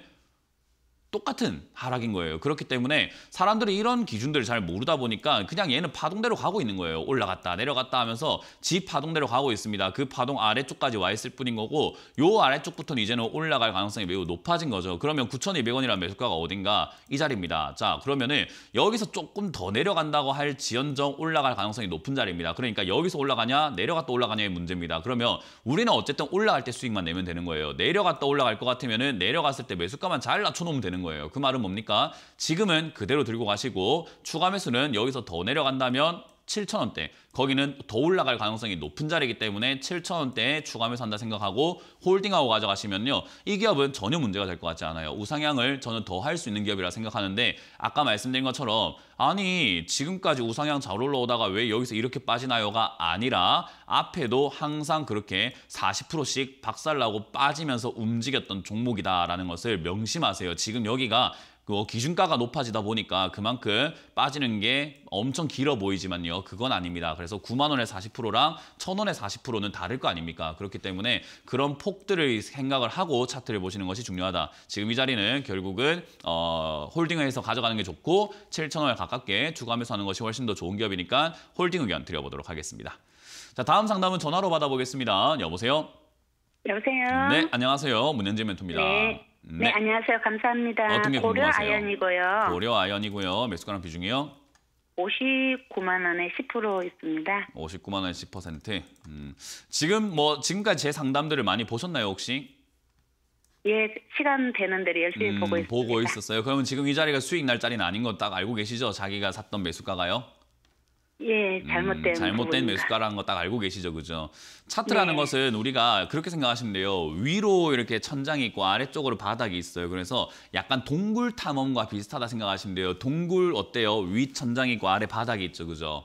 똑같은 하락인 거예요. 그렇기 때문에 사람들이 이런 기준들을 잘 모르다 보니까 그냥 얘는 파동대로 가고 있는 거예요. 올라갔다 내려갔다 하면서 지 파동대로 가고 있습니다. 그 파동 아래쪽까지 와 있을 뿐인 거고 요 아래쪽부터는 이제는 올라갈 가능성이 매우 높아진 거죠. 그러면 9,200원이라는 매수가가 어딘가 이 자리입니다. 자 그러면은 여기서 조금 더 내려간다고 할 지연정 올라갈 가능성이 높은 자리입니다. 그러니까 여기서 올라가냐 내려갔다 올라가냐의 문제입니다. 그러면 우리는 어쨌든 올라갈 때 수익만 내면 되는 거예요. 내려갔다 올라갈 것 같으면은 내려갔을 때 매수가만 잘 낮춰놓으면 되는 거예요. 그 말은 뭡니까? 지금은 그대로 들고 가시고 추가 매수는 여기서 더 내려간다면 7,000원대. 거기는 더 올라갈 가능성이 높은 자리이기 때문에 7,000원대에 추가하면서 한다 생각하고 홀딩하고 가져가시면요. 이 기업은 전혀 문제가 될 것 같지 않아요. 우상향을 저는 더 할 수 있는 기업이라 생각하는데 아까 말씀드린 것처럼 아니 지금까지 우상향 잘 올라오다가 왜 여기서 이렇게 빠지나요가 아니라 앞에도 항상 그렇게 40%씩 박살나고 빠지면서 움직였던 종목이다라는 것을 명심하세요. 지금 여기가 그 기준가가 높아지다 보니까 그만큼 빠지는 게 엄청 길어 보이지만요. 그건 아닙니다. 그래서 9만 원에 40%랑 1,000원에 40%는 다를 거 아닙니까? 그렇기 때문에 그런 폭들을 생각을 하고 차트를 보시는 것이 중요하다. 지금 이 자리는 결국은 어, 홀딩을 해서 가져가는 게 좋고 7천원에 가깝게 추가하면서 하는 것이 훨씬 더 좋은 기업이니까 홀딩 의견 드려보도록 하겠습니다. 자, 다음 상담은 전화로 받아보겠습니다. 여보세요? 여보세요? 네, 안녕하세요. 문현진 멘토입니다. 네. 네. 네, 안녕하세요. 감사합니다. 어떤 게 고려 궁금하세요? 아연이고요. 고려 아연이고요. 매수가랑 비중이요? 59만 원에 10% 있습니다. 59만 원에 10%. 음. 지금 뭐 지금까지 제 상담들을 많이 보셨나요, 혹시? 예, 시간 되는 대로 열심히 음, 보고 있습니다. 보고 있었어요. 그러면 지금 이 자리가 수익 날 자리는 아닌 건 딱 알고 계시죠? 자기가 샀던 매수가가요? 잘못된 예, 음, 잘못된 매수가라는 거 딱 알고 계시죠, 그죠? 차트라는 네. 것은 우리가 그렇게 생각하시면 돼요. 위로 이렇게 천장이 있고 아래쪽으로 바닥이 있어요. 그래서 약간 동굴 탐험과 비슷하다 생각하시면 돼요. 동굴 어때요? 위 천장이 있고 아래 바닥이 있죠, 그죠?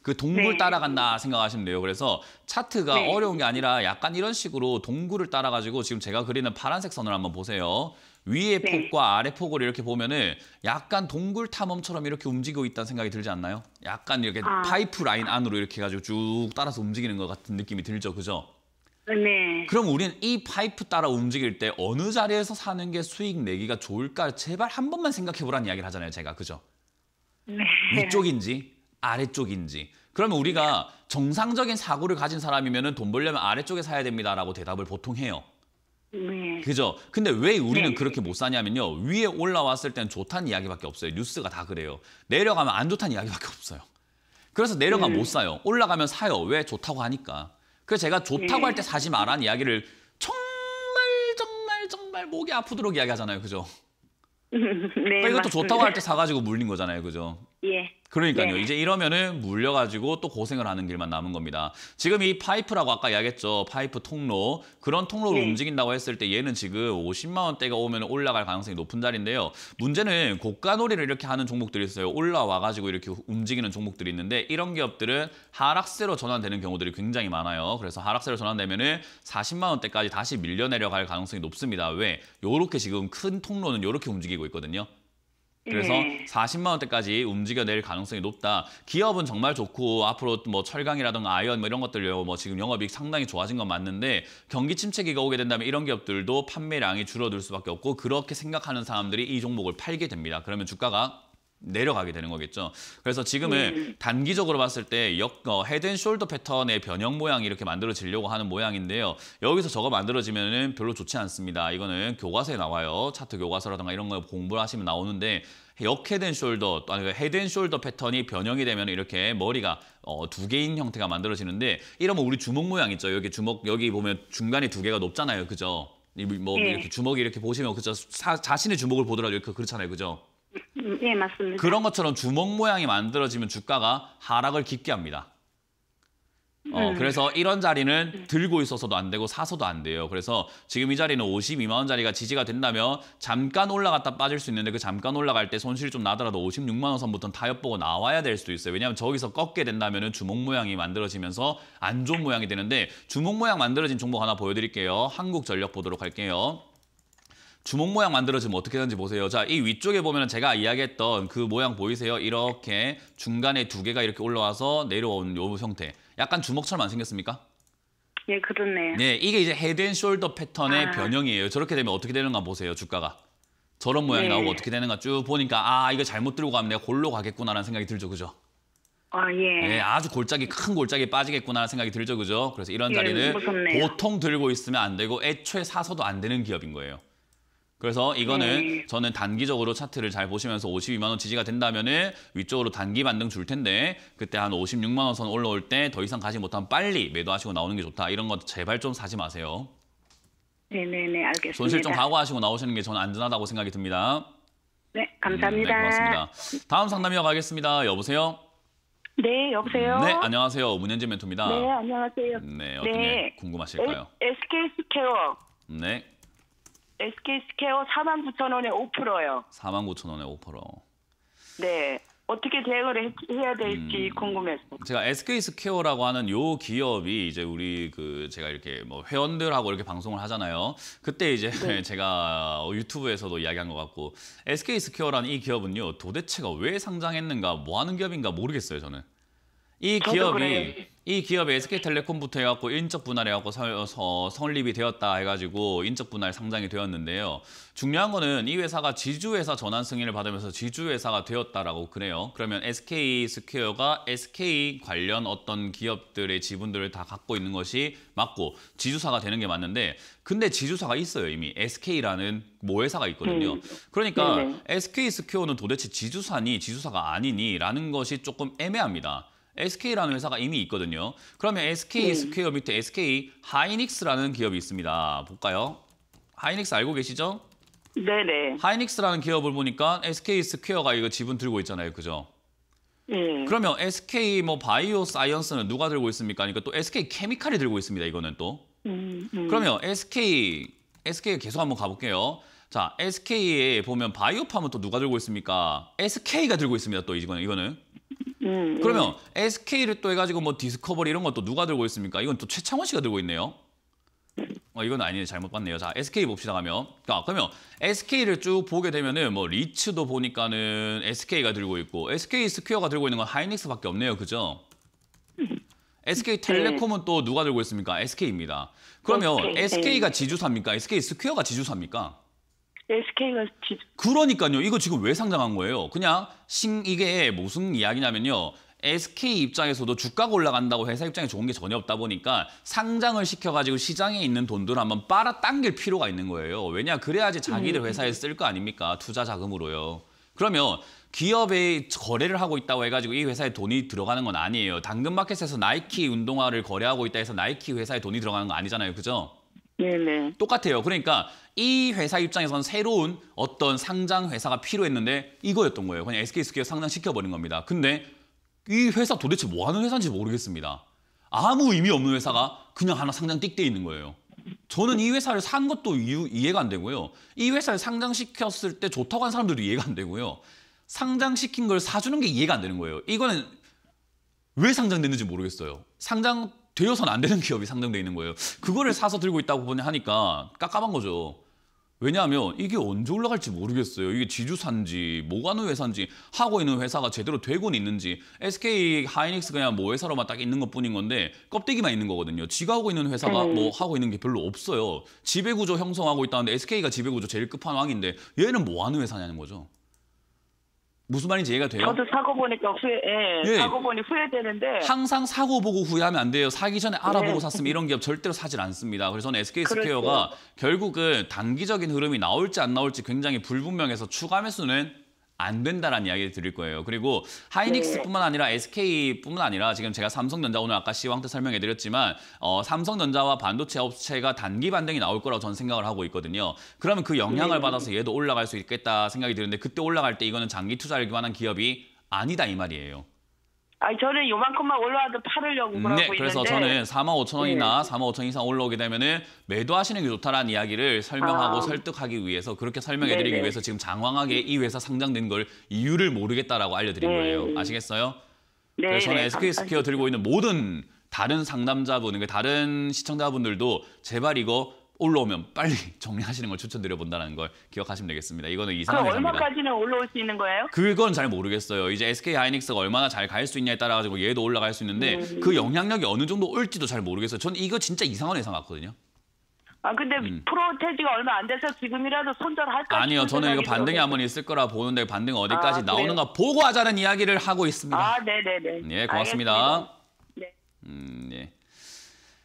그 동굴 네. 따라간다 생각하시면 돼요. 그래서 차트가 네. 어려운 게 아니라 약간 이런 식으로 동굴을 따라가지고 지금 제가 그리는 파란색 선을 한번 보세요. 위에 네. 폭과 아래 폭을 이렇게 보면은 약간 동굴 탐험처럼 이렇게 움직이고 있다는 생각이 들지 않나요? 약간 이렇게 아. 파이프 라인 안으로 이렇게 가지고 쭉 따라서 움직이는 것 같은 느낌이 들죠, 그죠? 네. 그럼 우리는 이 파이프 따라 움직일 때 어느 자리에서 사는 게 수익 내기가 좋을까 제발 한 번만 생각해 보라는 이야기를 하잖아요, 제가 그죠? 네. 위쪽인지 아래쪽인지. 그러면 우리가 정상적인 사고를 가진 사람이면 돈 벌려면 아래쪽에 사야 됩니다라고 대답을 보통 해요. 네. 그죠? 근데 왜 우리는 네. 그렇게 못 사냐면요. 위에 올라왔을 땐 좋다는 이야기밖에 없어요. 뉴스가 다 그래요. 내려가면 안 좋다는 이야기밖에 없어요. 그래서 내려가면 네. 못 음. 사요. 올라가면 사요. 왜? 좋다고 하니까. 그래서 제가 좋다고 할때 네. 사지 마라는 이야기를 정말 정말 정말 목이 아프도록 이야기하잖아요. 그죠? 네, 그러니까 이것도 맞습니다. 좋다고 할 때 사가지고 물린 거잖아요. 그죠? 예. 그러니까요. 네. 이제 이러면은 물려가지고 또 고생을 하는 길만 남은 겁니다. 지금 이 파이프라고 아까 이야기했죠. 파이프 통로. 그런 통로로 네. 움직인다고 했을 때 얘는 지금 50만 원대가 오면 올라갈 가능성이 높은 자리인데요. 문제는 고가놀이를 이렇게 하는 종목들이 있어요. 올라와가지고 이렇게 움직이는 종목들이 있는데 이런 기업들은 하락세로 전환되는 경우들이 굉장히 많아요. 그래서 하락세로 전환되면은 40만 원대까지 다시 밀려 내려갈 가능성이 높습니다. 왜? 요렇게 지금 큰 통로는 요렇게 움직이고 있거든요. 그래서 예. 40만 원대까지 움직여낼 가능성이 높다. 기업은 정말 좋고 앞으로 뭐 철강이라든가 아이언 뭐 이런 것들요. 뭐 지금 영업이 상당히 좋아진 건 맞는데 경기 침체기가 오게 된다면 이런 기업들도 판매량이 줄어들 수밖에 없고 그렇게 생각하는 사람들이 이 종목을 팔게 됩니다. 그러면 주가가 내려가게 되는 거겠죠. 그래서 지금은 음. 단기적으로 봤을 때 어, 헤드앤숄더 패턴의 변형 모양이 이렇게 만들어지려고 하는 모양인데요. 여기서 저거 만들어지면 별로 좋지 않습니다. 이거는 교과서에 나와요. 차트 교과서라든가 이런 거 공부를 하시면 나오는데 역 헤드앤숄더, 아니 헤드앤숄더 그 패턴이 변형이 되면 이렇게 머리가 어, 두 개인 형태가 만들어지는데 이러면 뭐 우리 주먹 모양 있죠. 여기 주먹 여기 보면 중간에 두 개가 높잖아요. 그죠? 뭐 네. 이렇게 주먹이 이렇게 보시면 그죠? 자신의 주먹을 보더라도 이렇게 그렇잖아요. 그죠? 네, 맞습니다. 그런 것처럼 주먹 모양이 만들어지면 주가가 하락을 깊게 합니다. 어, 음. 그래서 이런 자리는 음. 들고 있어서도 안 되고 사서도 안 돼요. 그래서 지금 이 자리는 52만 원 자리가 지지가 된다면 잠깐 올라갔다 빠질 수 있는데 그 잠깐 올라갈 때 손실 좀 나더라도 56만 원 선부터는 타협 보고 나와야 될 수도 있어요. 왜냐하면 저기서 꺾게 된다면 주목 모양이 만들어지면서 안 좋은 모양이 되는데 주목 모양 만들어진 종목 하나 보여드릴게요. 한국전력 보도록 할게요. 주먹 모양 만들어지면 어떻게 되는지 보세요. 자, 이 위쪽에 보면 제가 이야기했던 그 모양 보이세요? 이렇게 중간에 두 개가 이렇게 올라와서 내려온 요 형태. 약간 주먹처럼 안 생겼습니까? 예, 그렇네요. 네, 이게 이제 헤드앤숄더 패턴의 아. 변형이에요. 저렇게 되면 어떻게 되는가 보세요, 주가가. 저런 모양이 네. 나오고 어떻게 되는가 쭉 보니까 아, 이거 잘못 들고 가면 내가 골로 가겠구나라는 생각이 들죠, 그죠? 아, 예. 네, 아주 골짜기, 큰 골짜기에 빠지겠구나라는 생각이 들죠, 그죠? 그래서 이런 예, 자리는 보통 들고 있으면 안 되고 애초에 사서도 안 되는 기업인 거예요. 그래서 이거는 네. 저는 단기적으로 차트를 잘 보시면서 52만 원 지지가 된다면 은 위쪽으로 단기 반등 줄 텐데 그때 한 56만 원선 올라올 때 더 이상 가지 못하면 빨리 매도하시고 나오는 게 좋다. 이런 거 제발 좀 사지 마세요. 네네네 알겠습니다. 손실 좀 각오하시고 나오시는 게 저는 안전하다고 생각이 듭니다. 네 음, 감사합니다. 음, 네, 고맙습니다. 다음 상담 이어가겠습니다. 여보세요. 네 여보세요. 네 안녕하세요 문현진 멘토입니다. 네 안녕하세요. 네 어떤 게 네. 궁금하실까요? SK 스퀘어. 네. SK 스케어 4만 9천 원에 5%요. 4만 9천 원에 5%. 네. 어떻게 대응을 해, 야 될지 음, 궁금해서. 제가 SK 스퀘어라고 하는 요 기업이 이제 우리 그 제가 이렇게 뭐 회원들하고 이렇게 방송을 하잖아요. 그때 이제 네. 제가 유튜브에서도 이야기한 것 같고 SK 스퀘어라는 이 기업은요 도대체가 왜 상장했는가 뭐 하는 기업인가 모르겠어요 저는. 이 기업이 이 기업이 SK텔레콤부터 해갖고 인적 분할해갖고 설립이 어, 되었다 해가지고 인적 분할 상장이 되었는데요. 중요한 거는 이 회사가 지주회사 전환 승인을 받으면서 지주회사가 되었다라고 그래요. 그러면 SK 스퀘어가 SK 관련 어떤 기업들의 지분들을 다 갖고 있는 것이 맞고 지주사가 되는 게 맞는데 근데 지주사가 있어요 이미 SK라는 모회사가 있거든요. 음. 그러니까 SK 스퀘어는 도대체 지주사니 지주사가 아니니라는 것이 조금 애매합니다. SK라는 회사가 이미 있거든요. 그러면 SK 네. 스퀘어 밑에 SK 하이닉스라는 기업이 있습니다. 볼까요? 하이닉스 알고 계시죠? 네네. 하이닉스라는 네. 기업을 보니까 SK 스퀘어가 이거 지분 들고 있잖아요. 그죠? 네. 그러면 SK 뭐 바이오 사이언스는 누가 들고 있습니까? 그러니까 또 SK 케미칼이 들고 있습니다. 이거는 또. 음, 음. 그러면 SK SK 계속 한번 가볼게요. 자, SK에 보면 바이오팜은 또 누가 들고 있습니까? SK가 들고 있습니다. 또 이거는 이거는. 음, 음. 그러면 SK를 또 해가지고 뭐 디스커버리 이런 것도 누가 들고 있습니까? 이건 또 최창원 씨가 들고 있네요. 어, 이건 아니네 잘못 봤네요. 자, SK 봅시다 가면. 아, 그러면 SK를 쭉 보게 되면은 뭐 리츠도 보니까는 SK가 들고 있고 SK 스퀘어가 들고 있는 건 하이닉스밖에 없네요. 그죠? SK텔레콤은 네. 또 누가 들고 있습니까? SK입니다. 그러면 SK가 지주사입니까? SK 스퀘어가 지주사입니까? SK가 지... 그러니까요. 이거 지금 왜 상장한 거예요? 그냥 신 이게 무슨 이야기냐면요. SK 입장에서도 주가가 올라간다고 회사 입장에 좋은 게 전혀 없다 보니까 상장을 시켜가지고 시장에 있는 돈들을 한번 빨아당길 필요가 있는 거예요. 왜냐 그래야지 자기들 음. 회사에 쓸 거 아닙니까? 투자 자금으로요. 그러면 기업의 거래를 하고 있다고 해가지고 이 회사에 돈이 들어가는 건 아니에요. 당근마켓에서 나이키 운동화를 거래하고 있다 해서 나이키 회사에 돈이 들어가는 거 아니잖아요. 그죠? 네네. 네. 똑같아요. 그러니까 이 회사 입장에서는 새로운 어떤 상장 회사가 필요했는데 이거였던 거예요. 그냥 SK스퀘어 상장시켜버린 겁니다. 근데 이 회사 도대체 뭐 하는 회사인지 모르겠습니다. 아무 의미 없는 회사가 그냥 하나 상장 띡돼 있는 거예요. 저는 이 회사를 산 것도 이유, 이해가 안 되고요. 이 회사를 상장시켰을 때 좋다고 한 사람들도 이해가 안 되고요. 상장시킨 걸 사주는 게 이해가 안 되는 거예요. 이거는 왜 상장됐는지 모르겠어요. 상장되어서는 안 되는 기업이 상장돼 있는 거예요. 그거를 사서 들고 있다고 보니 하니까 깝깝한 거죠. 왜냐하면 이게 언제 올라갈지 모르겠어요. 이게 지주산지 뭐가는 회사인지 하고 있는 회사가 제대로 되고는 있는지 SK 하이닉스 그냥 뭐 회사로만 딱 있는 것뿐인 건데 껍데기만 있는 거거든요. 지가 하고 있는 회사가 네. 뭐 하고 있는 게 별로 없어요. 지배구조 형성하고 있다는데 SK가 지배구조 제일 끝판왕인데 얘는 뭐 하는 회사냐는 거죠. 무슨 말인지 이해가 돼요? 저도 사고 보니까 후회, 예, 예. 사고 보니 후회되는데 항상 사고 보고 후회하면 안 돼요. 사기 전에 알아보고 네. 샀으면 이런 기업 절대로 사질 않습니다. 그래서 저는 SK 스퀘어가 그렇죠. 결국은 단기적인 흐름이 나올지 안 나올지 굉장히 불분명해서 추가 매수는 안 된다라는 이야기를 드릴 거예요. 그리고 하이닉스뿐만 네. 아니라 SK뿐만 아니라 지금 제가 삼성전자 오늘 아까 시황 때 설명해드렸지만 어, 삼성전자와 반도체 업체가 단기 반등이 나올 거라고 저는 생각을 하고 있거든요. 그러면 그 영향을 네. 받아서 얘도 올라갈 수 있겠다 생각이 드는데 그때 올라갈 때 이거는 장기 투자를 기반한 기업이 아니다 이 말이에요. 아니 저는 요만큼만 올라와도 팔으려고 그러고 네, 그래서 있는데. 저는 4만 5천 원이나 네. 예. 4만 5천 이상 올라오게 되면은 매도하시는 게 좋다라는 이야기를 설명하고 아. 설득하기 위해서 그렇게 설명해드리기 네네. 위해서 지금 장황하게 이 회사 상장된 걸 이유를 모르겠다라고 알려드린 네. 거예요. 아시겠어요? 네. 그래서 저는 SK스퀘어 네, 들고 있는 모든 다른 상담자분, 그러니까 다른 시청자분들도 제발 이거 올라오면 빨리 정리하시는 걸 추천드려 본다는 걸 기억하시면 되겠습니다. 이거는 이상입니다 그럼 얼마까지는 올라올 수 있는 거예요? 그건 잘 모르겠어요. 이제 SK 하이닉스가 얼마나 잘 갈 수 있냐에 따라 가지고 얘도 올라갈 수 있는데 음. 그 영향력이 어느 정도 올지도 잘 모르겠어요. 전 이거 진짜 이상한 회사 같거든요. 아 근데 음. 프로테지가 얼마 안 돼서 지금이라도 손절할까? 아니요, 저는 이거 반등이 한번 있을 거라 보는데 반등 어디까지 아, 나오는가 보고 하자는 이야기를 하고 있습니다. 아, 네, 네, 네. 예, 고맙습니다. 알겠습니다. 네. 음.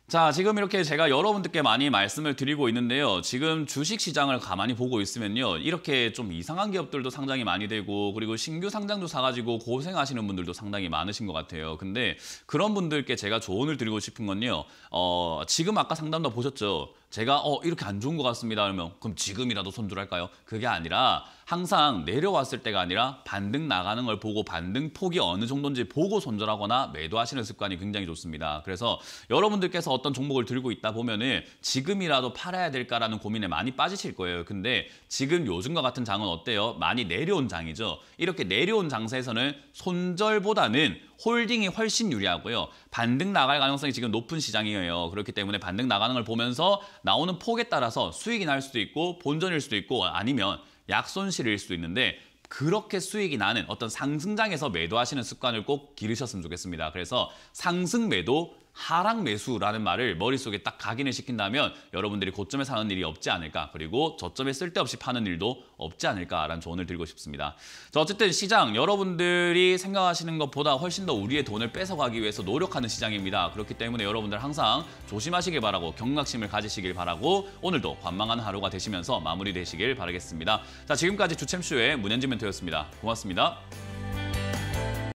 자, 지금 이렇게 제가 여러분들께 많이 말씀을 드리고 있는데요. 지금 주식시장을 가만히 보고 있으면요. 이렇게 좀 이상한 기업들도 상장이 많이 되고 그리고 신규 상장도 사가지고 고생하시는 분들도 상당히 많으신 것 같아요. 근데 그런 분들께 제가 조언을 드리고 싶은 건요. 어, 지금 아까 상담도 보셨죠? 제가 어 이렇게 안 좋은 것 같습니다 그러면 그럼 지금이라도 손절할까요? 그게 아니라 항상 내려왔을 때가 아니라 반등 나가는 걸 보고 반등 폭이 어느 정도인지 보고 손절하거나 매도하시는 습관이 굉장히 좋습니다. 그래서 여러분들께서 어떤 종목을 들고 있다 보면은 지금이라도 팔아야 될까라는 고민에 많이 빠지실 거예요. 근데 지금 요즘과 같은 장은 어때요? 많이 내려온 장이죠. 이렇게 내려온 장세에서는 손절보다는 홀딩이 훨씬 유리하고요. 반등 나갈 가능성이 지금 높은 시장이에요. 그렇기 때문에 반등 나가는 걸 보면서 나오는 폭에 따라서 수익이 날 수도 있고 본전일 수도 있고 아니면 약손실일 수도 있는데 그렇게 수익이 나는 어떤 상승장에서 매도하시는 습관을 꼭 기르셨으면 좋겠습니다. 그래서 상승 매도 하락 매수라는 말을 머릿속에 딱 각인을 시킨다면 여러분들이 고점에 사는 일이 없지 않을까 그리고 저점에 쓸데없이 파는 일도 없지 않을까라는 조언을 드리고 싶습니다. 자, 어쨌든 시장 여러분들이 생각하시는 것보다 훨씬 더 우리의 돈을 뺏어가기 위해서 노력하는 시장입니다. 그렇기 때문에 여러분들 항상 조심하시길 바라고 경각심을 가지시길 바라고 오늘도 관망하는 하루가 되시면서 마무리되시길 바라겠습니다. 자 지금까지 주챔쇼의 문현진 멘토였습니다. 고맙습니다.